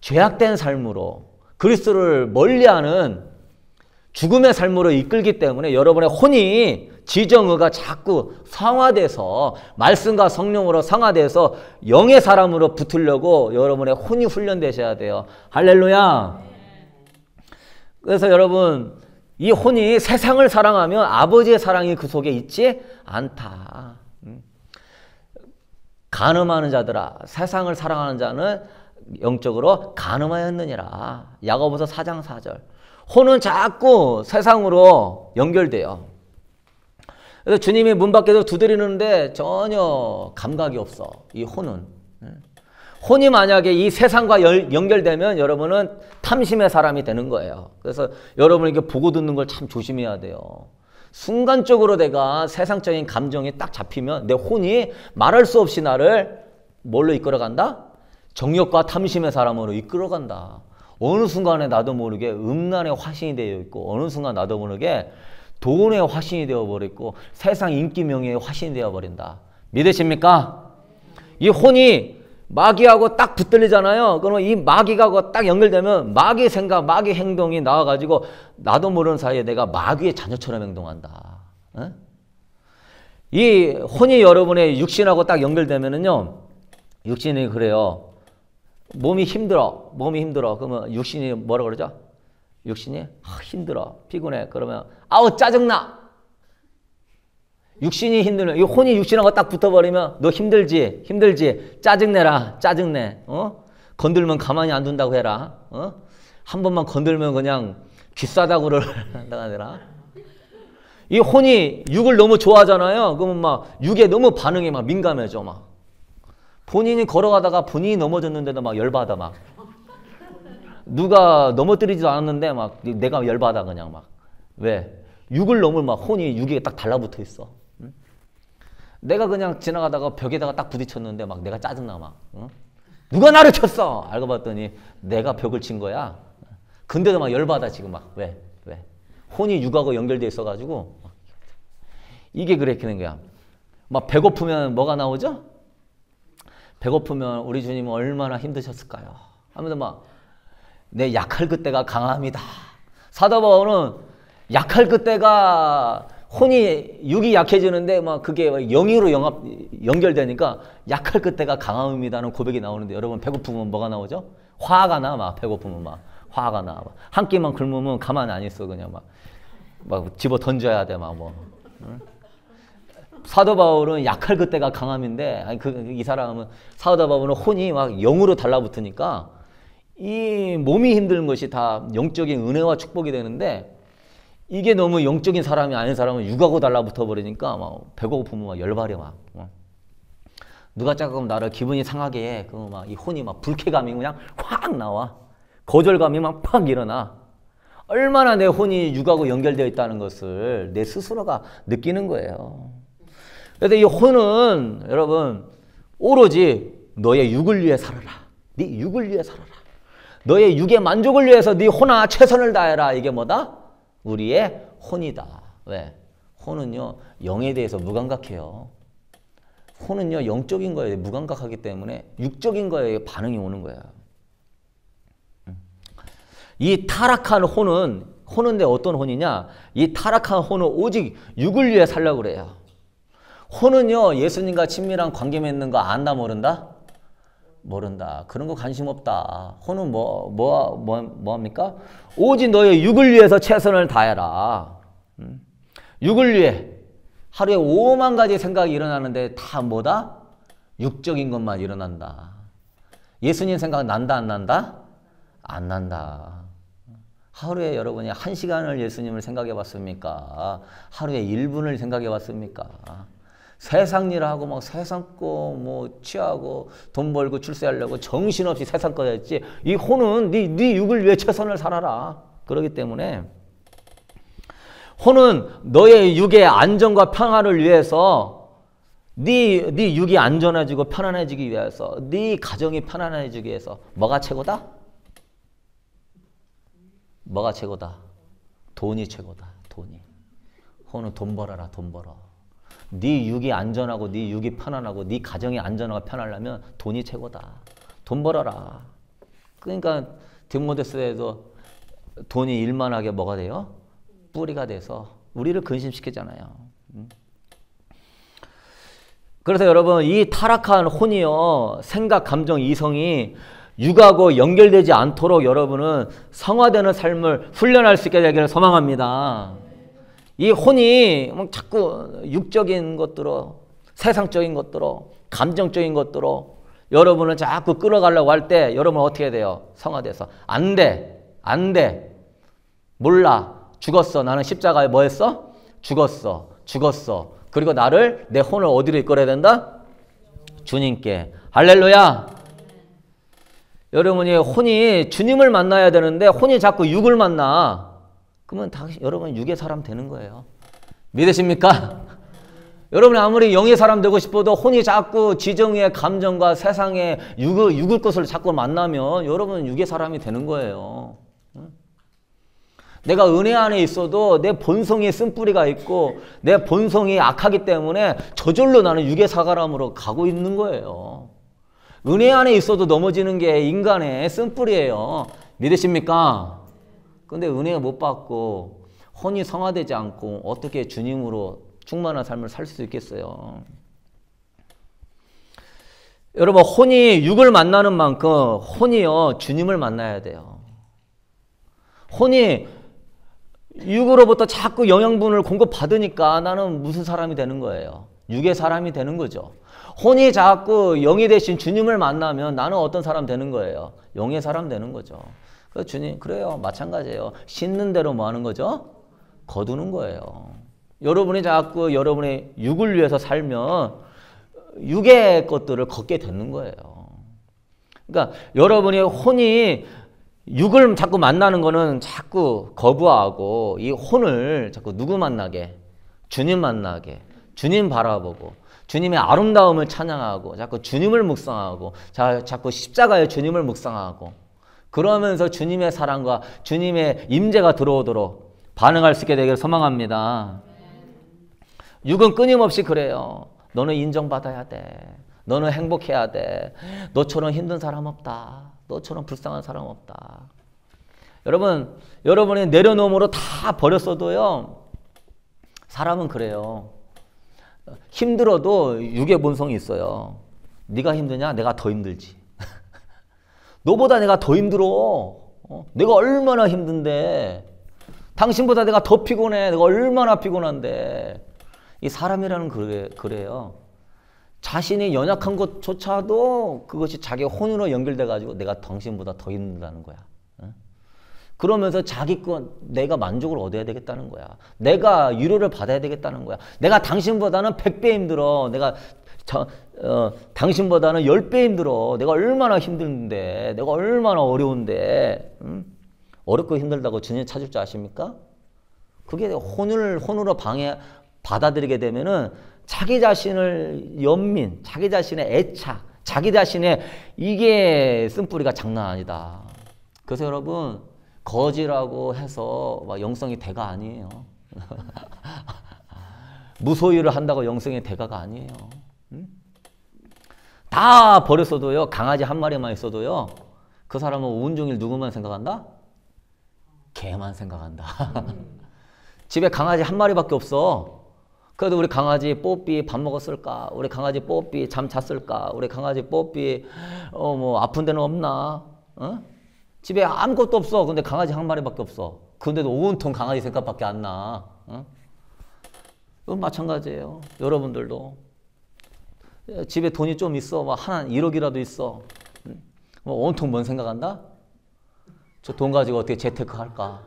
죄악된 삶으로 그리스도를 멀리하는 죽음의 삶으로 이끌기 때문에 여러분의 혼이 지정의가 자꾸 상화돼서 말씀과 성령으로 상화돼서 영의 사람으로 붙으려고 여러분의 혼이 훈련되셔야 돼요. 할렐루야. 그래서 여러분 이 혼이 세상을 사랑하면 아버지의 사랑이 그 속에 있지 않다. 음. 간음하는 자들아 세상을 사랑하는 자는 영적으로 간음하였느니라. 야고보서 4장 4절. 혼은 자꾸 세상으로 연결돼요. 그래서 주님이 문 밖에서 두드리는데 전혀 감각이 없어. 이 혼은. 혼이 만약에 이 세상과 열, 연결되면 여러분은 탐심의 사람이 되는 거예요. 그래서 여러분 이게 보고 듣는 걸 참 조심해야 돼요. 순간적으로 내가 세상적인 감정이 딱 잡히면 내 혼이 말할 수 없이 나를 뭘로 이끌어간다? 정욕과 탐심의 사람으로 이끌어간다. 어느 순간에 나도 모르게 음란의 화신이 되어 있고 어느 순간 나도 모르게 돈의 화신이 되어 버렸고 세상 인기 명예의 화신이 되어 버린다. 믿으십니까? 이 혼이 마귀하고 딱 붙들리잖아요. 그러면 이 마귀하고 딱 연결되면 마귀 생각, 마귀 행동이 나와가지고 나도 모르는 사이에 내가 마귀의 자녀처럼 행동한다. 에? 이 혼이 여러분의 육신하고 딱 연결되면은요, 육신이 그래요. 몸이 힘들어. 몸이 힘들어. 그러면 육신이 뭐라 그러죠? 육신이 아, 힘들어. 피곤해. 그러면 아우 짜증나. 육신이 힘들면 이 혼이 육신하고 딱 붙어버리면 너 힘들지 힘들지 짜증내라 짜증내 어 건들면 가만히 안 둔다고 해라 어한 번만 건들면 그냥 귀싸다구를 한다고 해라 이 혼이 육을 너무 좋아하잖아요 그러면 막 육에 너무 반응이 막 민감해져 막 본인이 걸어가다가 본인이 넘어졌는데도 막 열받아 막 누가 넘어뜨리지도 않았는데 막 내가 열받아 그냥 막 왜? 육을 넘을 막 혼이 육에 딱 달라붙어 있어. 응? 내가 그냥 지나가다가 벽에다가 딱 부딪혔는데 막 내가 짜증나 막 응? 누가 나를 쳤어? 알고 봤더니 내가 벽을 친 거야. 근데도 막 열받아 지금 막 왜? 왜? 혼이 육하고 연결돼 있어가지고 이게 그렇게 되는 거야. 막 배고프면 뭐가 나오죠? 배고프면 우리 주님은 얼마나 힘드셨을까요? 아무도 막내 약할 그때가 강함이다. 사도 바울은 약할 그때가 혼이 육이 약해지는데 막 그게 영으로 영합 연결되니까 약할 그때가 강함입니다는 고백이 나오는데 여러분 배고프면 뭐가 나오죠? 화가 나 막 배고프면 막 화가 나. 막. 한 끼만 굶으면 가만 안 있어 그냥 막 막 집어 던져야 돼 막 뭐. 응? 사도 바울은 약할 그때가 강함인데 아니 그이 사람은 사도 바울은 혼이 막 영으로 달라붙으니까 이 몸이 힘든 것이 다 영적인 은혜와 축복이 되는데 이게 너무 영적인 사람이 아닌 사람은 육하고 달라붙어 버리니까 막 배고프면 막 열발이 막 누가 자꾸 나를 기분이 상하게 해. 그럼 막이 혼이 막 불쾌감이 그냥 확 나와. 거절감이 막 팍 일어나. 얼마나 내 혼이 육하고 연결되어 있다는 것을 내 스스로가 느끼는 거예요. 그 근데 이 혼은 여러분 오로지 너의 육을 위해 살아라. 네 육을 위해 살아라. 너의 육의 만족을 위해서 네 혼아 최선을 다해라. 이게 뭐다? 우리의 혼이다. 왜? 혼은요 영에 대해서 무감각해요. 혼은요 영적인 거에 무감각하기 때문에 육적인 거에 반응이 오는 거야. 음. 이 타락한 혼은 혼은데 어떤 혼이냐? 이 타락한 혼은 오직 육을 위해 살려고 그래요. 혼은요 예수님과 친밀한 관계 맺는 거 안다 모른다? 모른다. 그런 거 관심 없다. 혼은 뭐, 뭐, 뭐, 뭐니까 오직 너의 육을 위해서 최선을 다해라. 음? 육을 위해. 하루에 5만 가지 생각이 일어나는데 다 뭐다? 육적인 것만 일어난다. 예수님 생각 난다, 안 난다? 안 난다. 하루에 여러분이 한 시간을 예수님을 생각해 봤습니까? 하루에 1분을 생각해 봤습니까? 세상 일하고 막 세상 거뭐 취하고 돈 벌고 출세하려고 정신없이 세상 거였지. 이 혼은 네, 네 육을 위해 최선을 살아라. 그러기 때문에 혼은 너의 육의 안전과 평화를 위해서 네, 네 육이 안전해지고 편안해지기 위해서 네 가정이 편안해지기 위해서 뭐가 최고다? 뭐가 최고다? 돈이 최고다. 돈이. 혼은 돈 벌어라. 돈 벌어. 네 육이 안전하고 네 육이 편안하고 네 가정이 안전하고 편하려면 돈이 최고다. 돈 벌어라. 그러니까 디모데스에도 돈이 일만하게 뭐가 돼요? 뿌리가 돼서 우리를 근심시키잖아요. 음. 그래서 여러분 이 타락한 혼이요 생각 감정 이성이 육하고 연결되지 않도록 여러분은 성화되는 삶을 훈련할 수 있게 되기를 소망합니다. 이 혼이 뭐 자꾸 육적인 것들로 세상적인 것들로 감정적인 것들로 여러분을 자꾸 끌어가려고 할 때 여러분 어떻게 돼요? 성화돼서 안 돼. 안 돼. 몰라. 죽었어. 나는 십자가에 뭐 했어? 죽었어. 죽었어. 그리고 나를 내 혼을 어디로 이끌어야 된다? 주님께. 할렐루야. 여러분이 혼이 주님을 만나야 되는데 혼이 자꾸 육을 만나. 그러면 다 여러분 육의 사람 되는 거예요. 믿으십니까? 여러분 아무리 영의 사람 되고 싶어도 혼이 자꾸 지정의 감정과 세상의 육을, 육을 것을 자꾸 만나면 여러분 육의 사람이 되는 거예요. 내가 은혜 안에 있어도 내 본성이 쓴뿌리가 있고 내 본성이 악하기 때문에 저절로 나는 육의 사람으로 가고 있는 거예요. 은혜 안에 있어도 넘어지는 게 인간의 쓴뿌리예요. 믿으십니까? 근데 은혜 못 받고 혼이 성화되지 않고 어떻게 주님으로 충만한 삶을 살 수 있겠어요? 여러분 혼이 육을 만나는 만큼 혼이요 주님을 만나야 돼요. 혼이 육으로부터 자꾸 영양분을 공급받으니까 나는 무슨 사람이 되는 거예요. 육의 사람이 되는 거죠. 혼이 자꾸 영이 대신 주님을 만나면 나는 어떤 사람 되는 거예요. 영의 사람 되는 거죠. 그래서 주님 그래요. 마찬가지예요. 심는 대로 뭐 하는 거죠? 거두는 거예요. 여러분이 자꾸 여러분의 육을 위해서 살면 육의 것들을 걷게 되는 거예요. 그러니까 여러분이 혼이 육을 자꾸 만나는 거는 자꾸 거부하고 이 혼을 자꾸 누구 만나게 주님 만나게 주님 바라보고 주님의 아름다움을 찬양하고 자꾸 주님을 묵상하고 자, 자꾸 십자가의 주님을 묵상하고 그러면서 주님의 사랑과 주님의 임재가 들어오도록 반응할 수 있게 되기를 소망합니다. 육은 끊임없이 그래요. 너는 인정받아야 돼. 너는 행복해야 돼. 너처럼 힘든 사람 없다. 너처럼 불쌍한 사람 없다. 여러분, 여러분이 내려놓음으로 다 버렸어도요. 사람은 그래요. 힘들어도 육의 본성이 있어요. 네가 힘드냐? 내가 더 힘들지. 너보다 내가 더 힘들어. 어? 내가 얼마나 힘든데. 당신보다 내가 더 피곤해. 내가 얼마나 피곤한데. 이 사람이라는 그래, 그래요. 자신이 연약한 것조차도 그것이 자기 혼으로 연결돼 가지고 내가 당신보다 더 힘들다는 거야. 어? 그러면서 자기 건 내가 만족을 얻어야 되겠다는 거야. 내가 유료를 받아야 되겠다는 거야. 내가 당신보다는 100배 힘들어. 내가 저, 어, 당신보다는 10배 힘들어. 내가 얼마나 힘든데, 내가 얼마나 어려운데, 음? 어렵고 힘들다고 주님 찾을 줄 아십니까? 그게 혼을, 혼으로 방해, 받아들이게 되면은 자기 자신을 연민, 자기 자신의 애착, 자기 자신의 이게 쓴뿌리가 장난 아니다. 그래서 여러분, 거지라고 해서 막 영성이 대가 아니에요. 무소유를 한다고 영성의 대가가 아니에요. 다 버렸어도요. 강아지 한 마리만 있어도요. 그 사람은 온종일 누구만 생각한다? 개만 생각한다. 집에 강아지 한 마리밖에 없어. 그래도 우리 강아지 뽀삐 밥 먹었을까? 우리 강아지 뽀삐 잠 잤을까? 우리 강아지 뽀삐 어 뭐 아픈 데는 없나? 어? 집에 아무것도 없어. 근데 강아지 한 마리밖에 없어. 근데도 온통 강아지 생각밖에 안 나. 어? 마찬가지예요. 여러분들도 집에 돈이 좀 있어. 뭐 하나 1억이라도 있어. 뭐 온통 뭔 생각한다? 저 돈 가지고 어떻게 재테크 할까?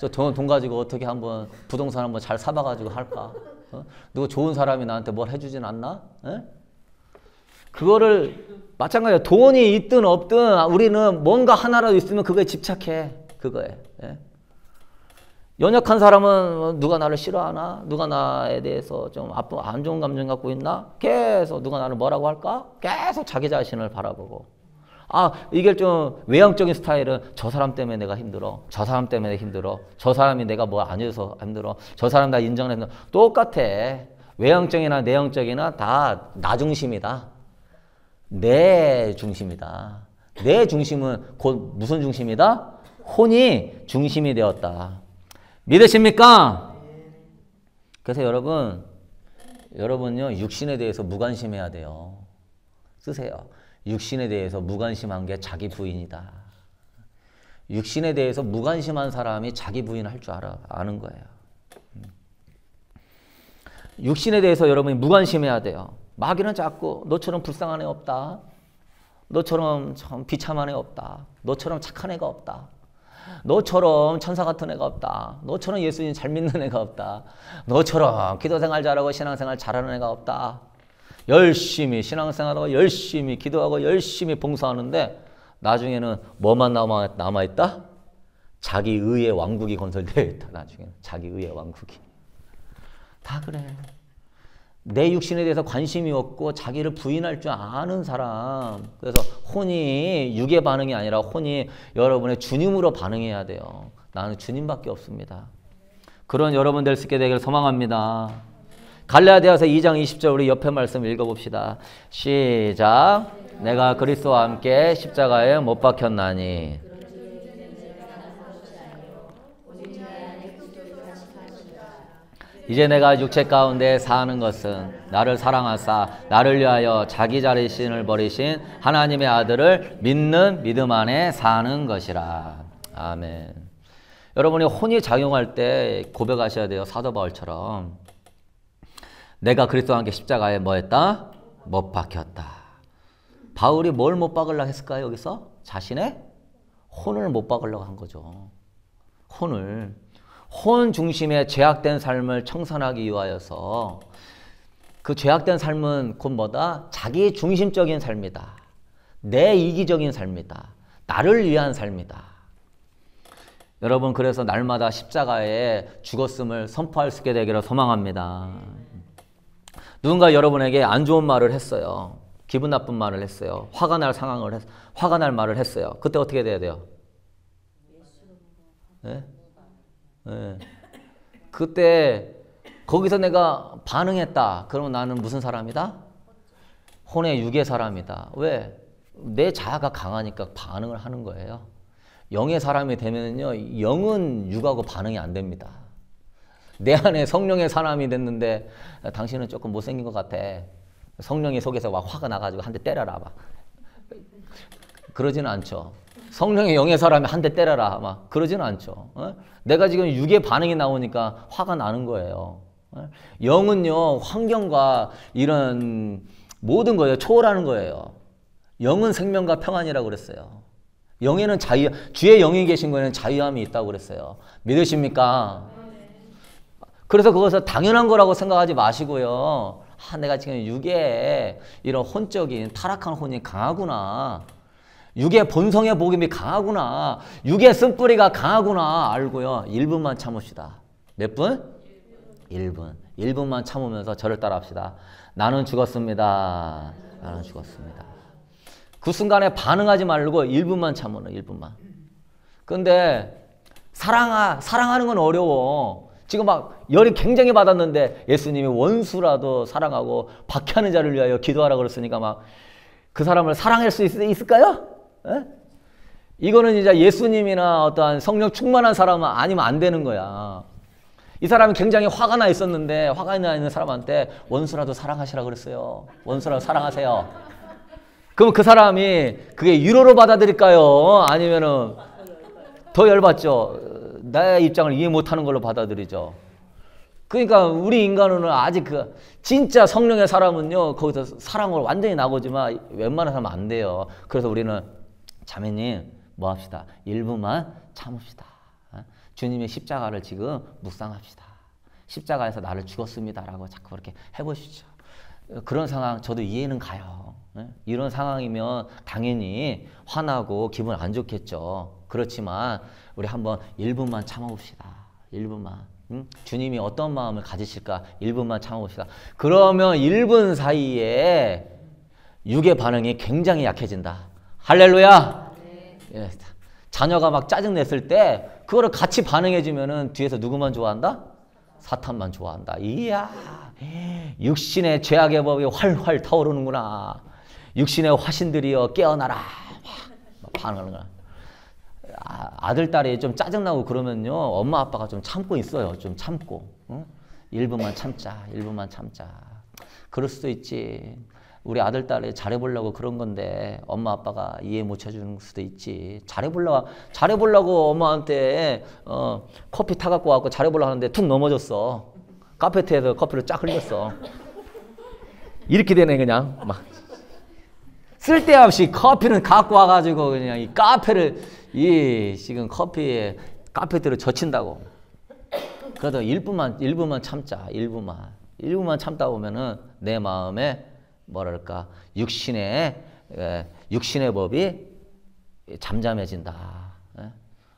저돈돈 가지고 어떻게 한번 부동산 한번 잘 사봐가지고 할까? 어? 누구 좋은 사람이 나한테 뭘 해주진 않나? 에? 어? 그거를 마찬가지야. 돈이 있든 없든 우리는 뭔가 하나라도 있으면 그거에 집착해. 그거에. 연약한 사람은 누가 나를 싫어하나? 누가 나에 대해서 좀 아픈 안 좋은 감정 갖고 있나? 계속 누가 나를 뭐라고 할까? 계속 자기 자신을 바라보고. 아, 이게 좀 외향적인 스타일은 저 사람 때문에 내가 힘들어. 저 사람 때문에 힘들어. 저 사람이 내가 뭐 안 해서 힘들어. 저 사람 나 인정했는 똑같아. 외향적이나 내향적이나 다 나 중심이다. 내 중심이다. 내 중심은 곧 무슨 중심이다? 혼이 중심이 되었다. 믿으십니까? 그래서 여러분, 여러분요, 육신에 대해서 무관심해야 돼요. 쓰세요. 육신에 대해서 무관심한 게 자기 부인이다. 육신에 대해서 무관심한 사람이 자기 부인 할줄 알아, 아는 거예요. 음. 육신에 대해서 여러분이 무관심해야 돼요. 마귀는 자꾸 너처럼 불쌍한 애 없다. 너처럼 참 비참한 애 없다. 너처럼 착한 애가 없다. 너처럼 천사 같은 애가 없다. 너처럼 예수님 잘 믿는 애가 없다. 너처럼 기도생활 잘하고 신앙생활 잘하는 애가 없다. 열심히 신앙생활하고 열심히 기도하고 열심히 봉사하는데 나중에는 뭐만 남아, 남아있다? 자기 의의 왕국이 건설되어 있다. 나중에는 자기 의의 왕국이. 다 그래. 내 육신에 대해서 관심이 없고 자기를 부인할 줄 아는 사람. 그래서 혼이 육의 반응이 아니라 혼이 여러분의 주님으로 반응해야 돼요. 나는 주님밖에 없습니다. 그런 여러분 될수 있게 되기 소망합니다. 갈라디아서 2장 20절 우리 옆에 말씀 읽어봅시다. 시작. 내가 그리스와 함께 십자가에 못 박혔나니. 이제 내가 육체 가운데 사는 것은 나를 사랑하사 나를 위하여 자기 자리신을 버리신 하나님의 아들을 믿는 믿음 안에 사는 것이라. 아멘. 여러분이 혼이 작용할 때 고백하셔야 돼요. 사도 바울처럼 내가 그리스도와 함께 십자가에 뭐했다? 못 박혔다. 바울이 뭘 못 박으려 했을까요? 여기서 자신의 혼을 못 박으려고 한 거죠. 혼을 혼 중심의 죄악된 삶을 청산하기 위하여서 그 죄악된 삶은 곧 뭐다? 자기 중심적인 삶이다. 내 이기적인 삶이다. 나를 위한 삶이다. 여러분 그래서 날마다 십자가에 죽었음을 선포할 수 있게 되기를 소망합니다. 누군가 여러분에게 안 좋은 말을 했어요. 기분 나쁜 말을 했어요. 화가 날 상황을 했, 화가 날 말을 했어요. 그때 어떻게 돼야 돼요? 네? 예. 그때 거기서 내가 반응했다. 그러면 나는 무슨 사람이다? 혼의 육의 사람이다. 왜? 내 자아가 강하니까 반응을 하는 거예요. 영의 사람이 되면요, 영은 육하고 반응이 안 됩니다. 내 안에 성령의 사람이 됐는데 당신은 조금 못생긴 것 같아. 성령의 속에서 막 화가 나가지고 한 대 때려라 봐. 그러지는 않죠. 성령의 영의 사람이 한 대 때려라 막 그러지는 않죠. 어? 내가 지금 육의 반응이 나오니까 화가 나는 거예요. 어? 영은요 환경과 이런 모든 거예요 초월하는 거예요. 영은 생명과 평안이라고 그랬어요. 영에는 자유 주의 영이 계신 거에는 자유함이 있다고 그랬어요. 믿으십니까? 그래서 그것을 당연한 거라고 생각하지 마시고요. 아, 내가 지금 육에 이런 혼적인 타락한 혼이 강하구나. 육의 본성의 복음이 강하구나. 육의 쓴뿌리가 강하구나. 알고요. 1분만 참읍시다. 몇 분? 1분. 1분만 참으면서 저를 따라 합시다. 나는 죽었습니다. 나는 죽었습니다. 그 순간에 반응하지 말고 1분만 참으는 1분만. 근데 사랑하, 사랑하는 건 어려워. 지금 막 열이 굉장히 받았는데 예수님이 원수라도 사랑하고 박해하는 자를 위하여 기도하라 그랬으니까 막 그 사람을 사랑할 수 있, 있을까요? 이거는 이제 예수님이나 어떠한 성령 충만한 사람은 아니면 안 되는 거야. 이 사람이 굉장히 화가 나 있었는데 화가 나 있는 사람한테 원수라도 사랑하시라 그랬어요. 원수라도 사랑하세요. 그럼 그 사람이 그게 유로로 받아들일까요? 아니면은 더 열받죠. 나의 입장을 이해 못하는 걸로 받아들이죠. 그러니까 우리 인간은 아직 그 진짜 성령의 사람은요 거기서 사랑으로 완전히 나고지만 웬만한 사람은 안 돼요. 그래서 우리는 자매님 뭐 합시다. 일부만 참읍시다. 어? 주님의 십자가를 지금 묵상합시다. 십자가에서 나를 죽었습니다라고 자꾸 그렇게 해보시죠. 어, 그런 상황 저도 이해는 가요. 어? 이런 상황이면 당연히 화나고 기분 안 좋겠죠. 그렇지만 우리 한번 1분만 참아봅시다. 1분만. 응? 주님이 어떤 마음을 가지실까? 1분만 참아봅시다. 그러면 1분 사이에 육의 반응이 굉장히 약해진다. 할렐루야. 네. 예, 자녀가 막 짜증 냈을 때 그거를 같이 반응해 주면은 뒤에서 누구만 좋아한다? 사탄만 좋아한다. 이야. 육신의 죄악의 법이 활활 타오르는구나. 육신의 화신들이여 깨어나라. 반응하는 거야. 아, 아들 딸이 좀 짜증나고 그러면요 엄마 아빠가 좀 참고 있어요 좀 참고 응? 1분만 참자 1분만 참자 그럴 수도 있지 우리 아들 딸이 잘해보려고 그런 건데 엄마 아빠가 이해 못 해주는 수도 있지 잘해보려고 잘해보려고 엄마한테 어, 커피 타갖고 와갖고 잘해보려고 하는데 툭 넘어졌어 카페트에서 커피를 쫙 흘렸어 이렇게 되네 그냥 막 쓸데없이 커피는 갖고 와가지고 그냥 이 카페를 이 지금 커피에 카페트를 젖힌다고 그래서 일부만 일부만 참자 일부만 일부만 참다 보면은 내 마음에 뭐랄까 육신의 예, 육신의 법이 잠잠해진다. 예?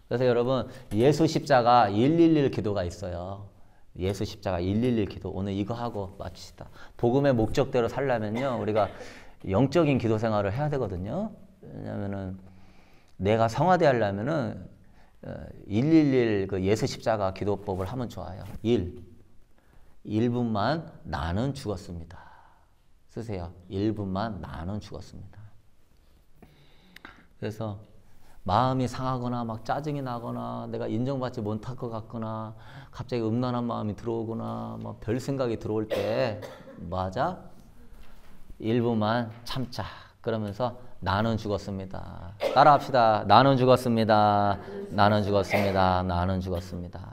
그래서 여러분 예수 십자가 111 기도가 있어요. 예수 십자가 111 기도 오늘 이거 하고 마칩시다. 복음의 목적대로 살려면요 우리가 영적인 기도 생활을 해야 되거든요. 왜냐면은 내가 성화되 려면은 111그 어, 예수 십자가 기도법을 하면 좋아요. 1. 1분만 나는 죽었습니다. 쓰세요. 1분만 나는 죽었습니다. 그래서 마음이 상하거나 막 짜증이 나거나 내가 인정받지 못할 것 같거나 갑자기 음란한 마음이 들어오거나 뭐별 생각이 들어올 때 맞아 뭐 일부만 참자 그러면서 나는 죽었습니다 따라합시다 나는 죽었습니다 나는 죽었습니다 나는 죽었습니다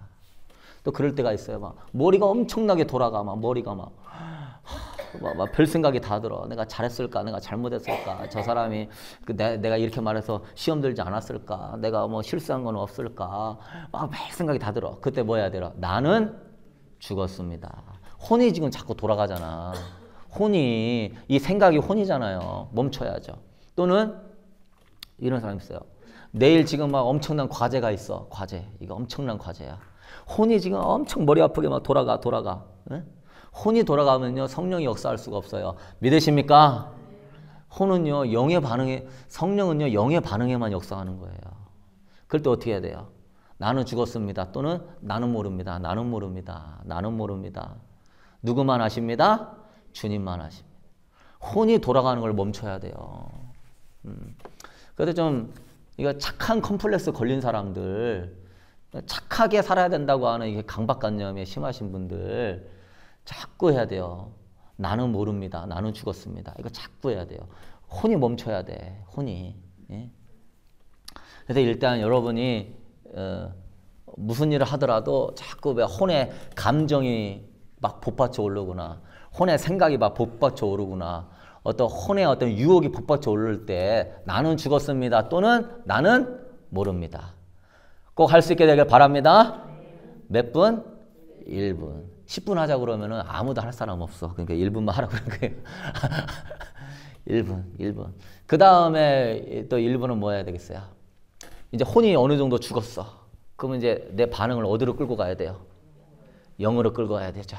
또 그럴 때가 있어요 막 머리가 엄청나게 돌아가 막 머리가 막 막별 생각이 다 들어. 내가 잘했을까? 내가 잘못했을까? 저 사람이 그 내, 내가 이렇게 말해서 시험 들지 않았을까? 내가 뭐 실수한 건 없을까? 막 별 생각이 다 들어. 그때 뭐 해야 되나? 나는 죽었습니다. 혼이 지금 자꾸 돌아가잖아. 혼이 이 생각이 혼이잖아요. 멈춰야죠. 또는 이런 사람 있어요. 내일 지금 막 엄청난 과제가 있어. 과제. 이거 엄청난 과제야. 혼이 지금 엄청 머리 아프게 막 돌아가 돌아가. 응? 혼이 돌아가면요 성령이 역사할 수가 없어요. 믿으십니까? 혼은요 영의 반응에 성령은요 영의 반응에만 역사하는 거예요. 그럴 때 어떻게 해야 돼요? 나는 죽었습니다. 또는 나는 모릅니다. 나는 모릅니다. 나는 모릅니다. 누구만 아십니다? 주님만 아십니다. 혼이 돌아가는 걸 멈춰야 돼요. 음. 그래도 좀 이거 착한 컴플렉스 걸린 사람들, 착하게 살아야 된다고 하는 이게 강박관념에 심하신 분들, 자꾸 해야 돼요. 나는 모릅니다. 나는 죽었습니다. 이거 자꾸 해야 돼요. 혼이 멈춰야 돼. 혼이. 예? 그래서 일단 여러분이 어, 무슨 일을 하더라도 자꾸 왜 혼의 감정이 막 복받쳐 오르구나. 혼의 생각이 막 복받쳐 오르구나. 어떤 혼의 어떤 유혹이 복받쳐 오를 때 나는 죽었습니다. 또는 나는 모릅니다. 꼭 할 수 있게 되길 바랍니다. 몇 분? 1분. 10분 하자 그러면은 아무도 할 사람 없어. 그러니까 1분만 하라고 그러니까 1분, 1분. 그 다음에 또 1분은 뭐 해야 되겠어요? 이제 혼이 어느 정도 죽었어. 그러면 이제 내 반응을 어디로 끌고 가야 돼요? 영으로 끌고 가야 되죠.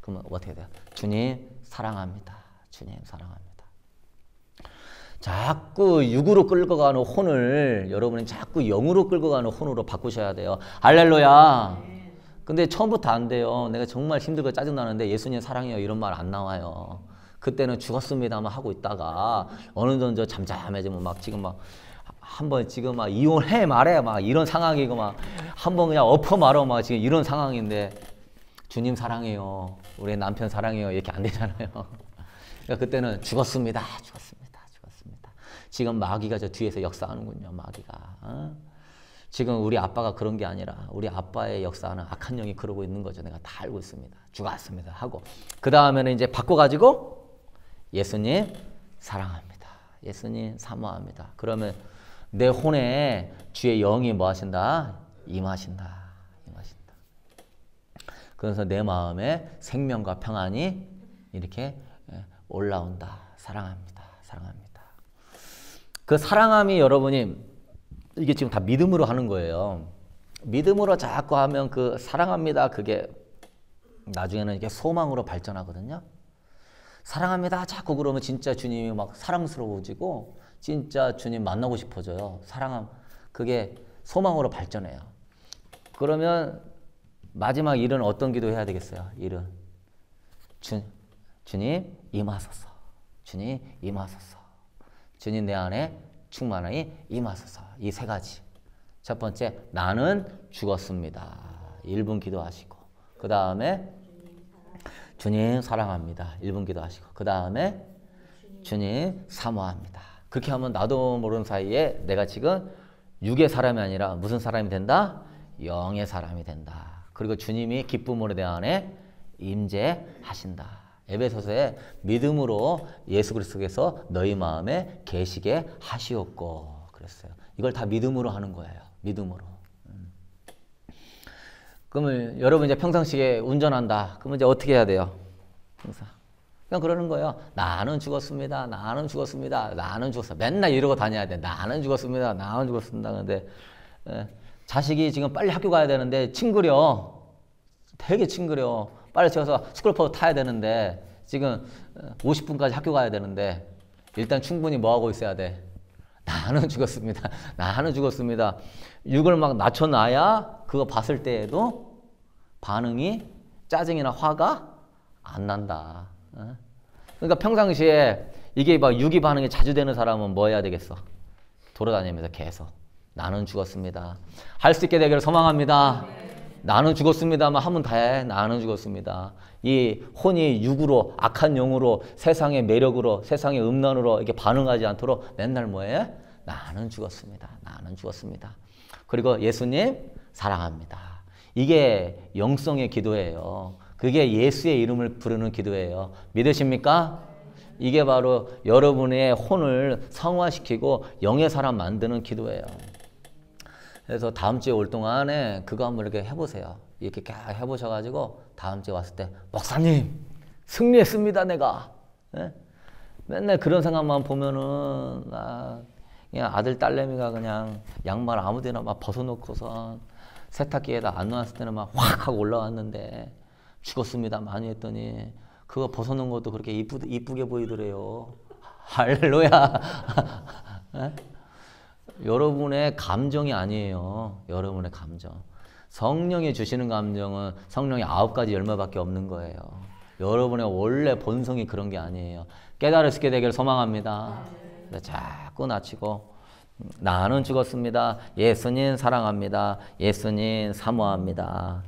그러면 뭐 어떻게 돼요? 주님 사랑합니다. 주님 사랑합니다. 자꾸 육으로 끌고 가는 혼을 여러분은 자꾸 영으로 끌고 가는 혼으로 바꾸셔야 돼요. 할렐루야. 근데 처음부터 안 돼요. 내가 정말 힘들고 짜증나는데 예수님 사랑해요. 이런 말 안 나와요. 그때는 죽었습니다만 하고 있다가 어느 정도 잠잠해지면 막 지금 막 한 번 지금 막 이혼해 말해 막 이런 상황이고 막 한 번 그냥 엎어 말어 막 지금 이런 상황인데 주님 사랑해요. 우리 남편 사랑해요. 이렇게 안 되잖아요. 그러니까 그때는 죽었습니다. 죽었습니다. 죽었습니다. 지금 마귀가 저 뒤에서 역사하는군요. 마귀가. 어? 지금 우리 아빠가 그런 게 아니라 우리 아빠의 역사는 악한 영이 그러고 있는 거죠. 내가 다 알고 있습니다. 죽었습니다. 하고 그 다음에는 이제 바꿔가지고 예수님 사랑합니다. 예수님 사모합니다. 그러면 내 혼에 주의 영이 뭐 하신다? 임하신다. 임하신다. 그래서 내 마음에 생명과 평안이 이렇게 예, 올라온다. 사랑합니다. 사랑합니다. 그 사랑함이 여러분이 이게 지금 다 믿음으로 하는 거예요. 믿음으로 자꾸 하면 그 사랑합니다 그게 나중에는 이게 소망으로 발전하거든요. 사랑합니다 자꾸 그러면 진짜 주님이 막 사랑스러워지고 진짜 주님 만나고 싶어져요. 사랑함 그게 소망으로 발전해요. 그러면 마지막 일은 어떤 기도 해야 되겠어요? 일은 주, 주님 임하소서. 주님 임하소서. 주님 내 안에 충만하게 임하소서. 이세 가지. 첫 번째, 나는 죽었습니다. 1분 기도하시고. 그 다음에, 주님 사랑합니다. 1분 기도하시고. 그 다음에, 주님 사모합니다. 그렇게 하면 나도 모르는 사이에 내가 지금 육의 사람이 아니라 무슨 사람이 된다? 영의 사람이 된다. 그리고 주님이 기쁨으로 내 안에 임재하신다. 에베소서에 믿음으로 예수 그리스도께서 너희 마음에 계시게 하시옵고 그랬어요. 이걸 다 믿음으로 하는 거예요. 믿음으로. 그러면 여러분 이제 평상시에 운전한다. 그러면 이제 어떻게 해야 돼요? 항상. 그냥 그러는 거예요. 나는 죽었습니다. 나는 죽었습니다. 나는 죽었어. 맨날 이러고 다녀야 돼. 나는 죽었습니다. 나는 죽었습니다. 근데 예, 자식이 지금 빨리 학교 가야 되는데 친구려. 되게 친구려. 빨리 채워서 스쿨퍼 타야 되는데 지금 50분까지 예, 학교 가야 되는데 일단 충분히 뭐 하고 있어야 돼. 나는 죽었습니다. 나는 죽었습니다. 육을 막 낮춰놔야 그거 봤을 때에도 반응이 짜증이나 화가 안 난다. 어? 그러니까 평상시에 이게 막 유기 반응이 자주 되는 사람은 뭐 해야 되겠어? 돌아다니면서 계속 나는 죽었습니다. 할 수 있게 되기를 소망합니다. 나는 죽었습니다만 하면 다 나는 죽었습니다. 이 혼이 육으로 악한 영으로 세상의 매력으로 세상의 음란으로 이렇게 반응하지 않도록 맨날 뭐해? 나는 죽었습니다. 나는 죽었습니다. 그리고 예수님 사랑합니다. 이게 영성의 기도예요. 그게 예수의 이름을 부르는 기도예요. 믿으십니까? 이게 바로 여러분의 혼을 성화시키고 영의 사람 만드는 기도예요. 그래서 다음 주에 올 동안에 그거 한번 이렇게 해보세요. 이렇게 해보셔가지고 다음 주에 왔을 때 목사님 승리했습니다 내가. 네? 맨날 그런 생각만 보면은 아, 그냥 아들 딸내미가 그냥 양말 아무데나 막 벗어놓고선 세탁기에다 안 놨을 때는 막확 하고 올라왔는데 죽었습니다 많이 했더니 그거 벗어놓은 것도 그렇게 이쁘, 이쁘게 보이더래요. 할렐야 네? 예? 여러분의 감정이 아니에요. 여러분의 감정. 성령이 주시는 감정은 성령의 아홉 가지 열매밖에 없는 거예요. 여러분의 원래 본성이 그런 게 아니에요. 깨달을 수 있게 되기 소망합니다. 근 자꾸 낮추고 나는 죽었습니다. 예수님 사랑합니다. 예수님 사모합니다.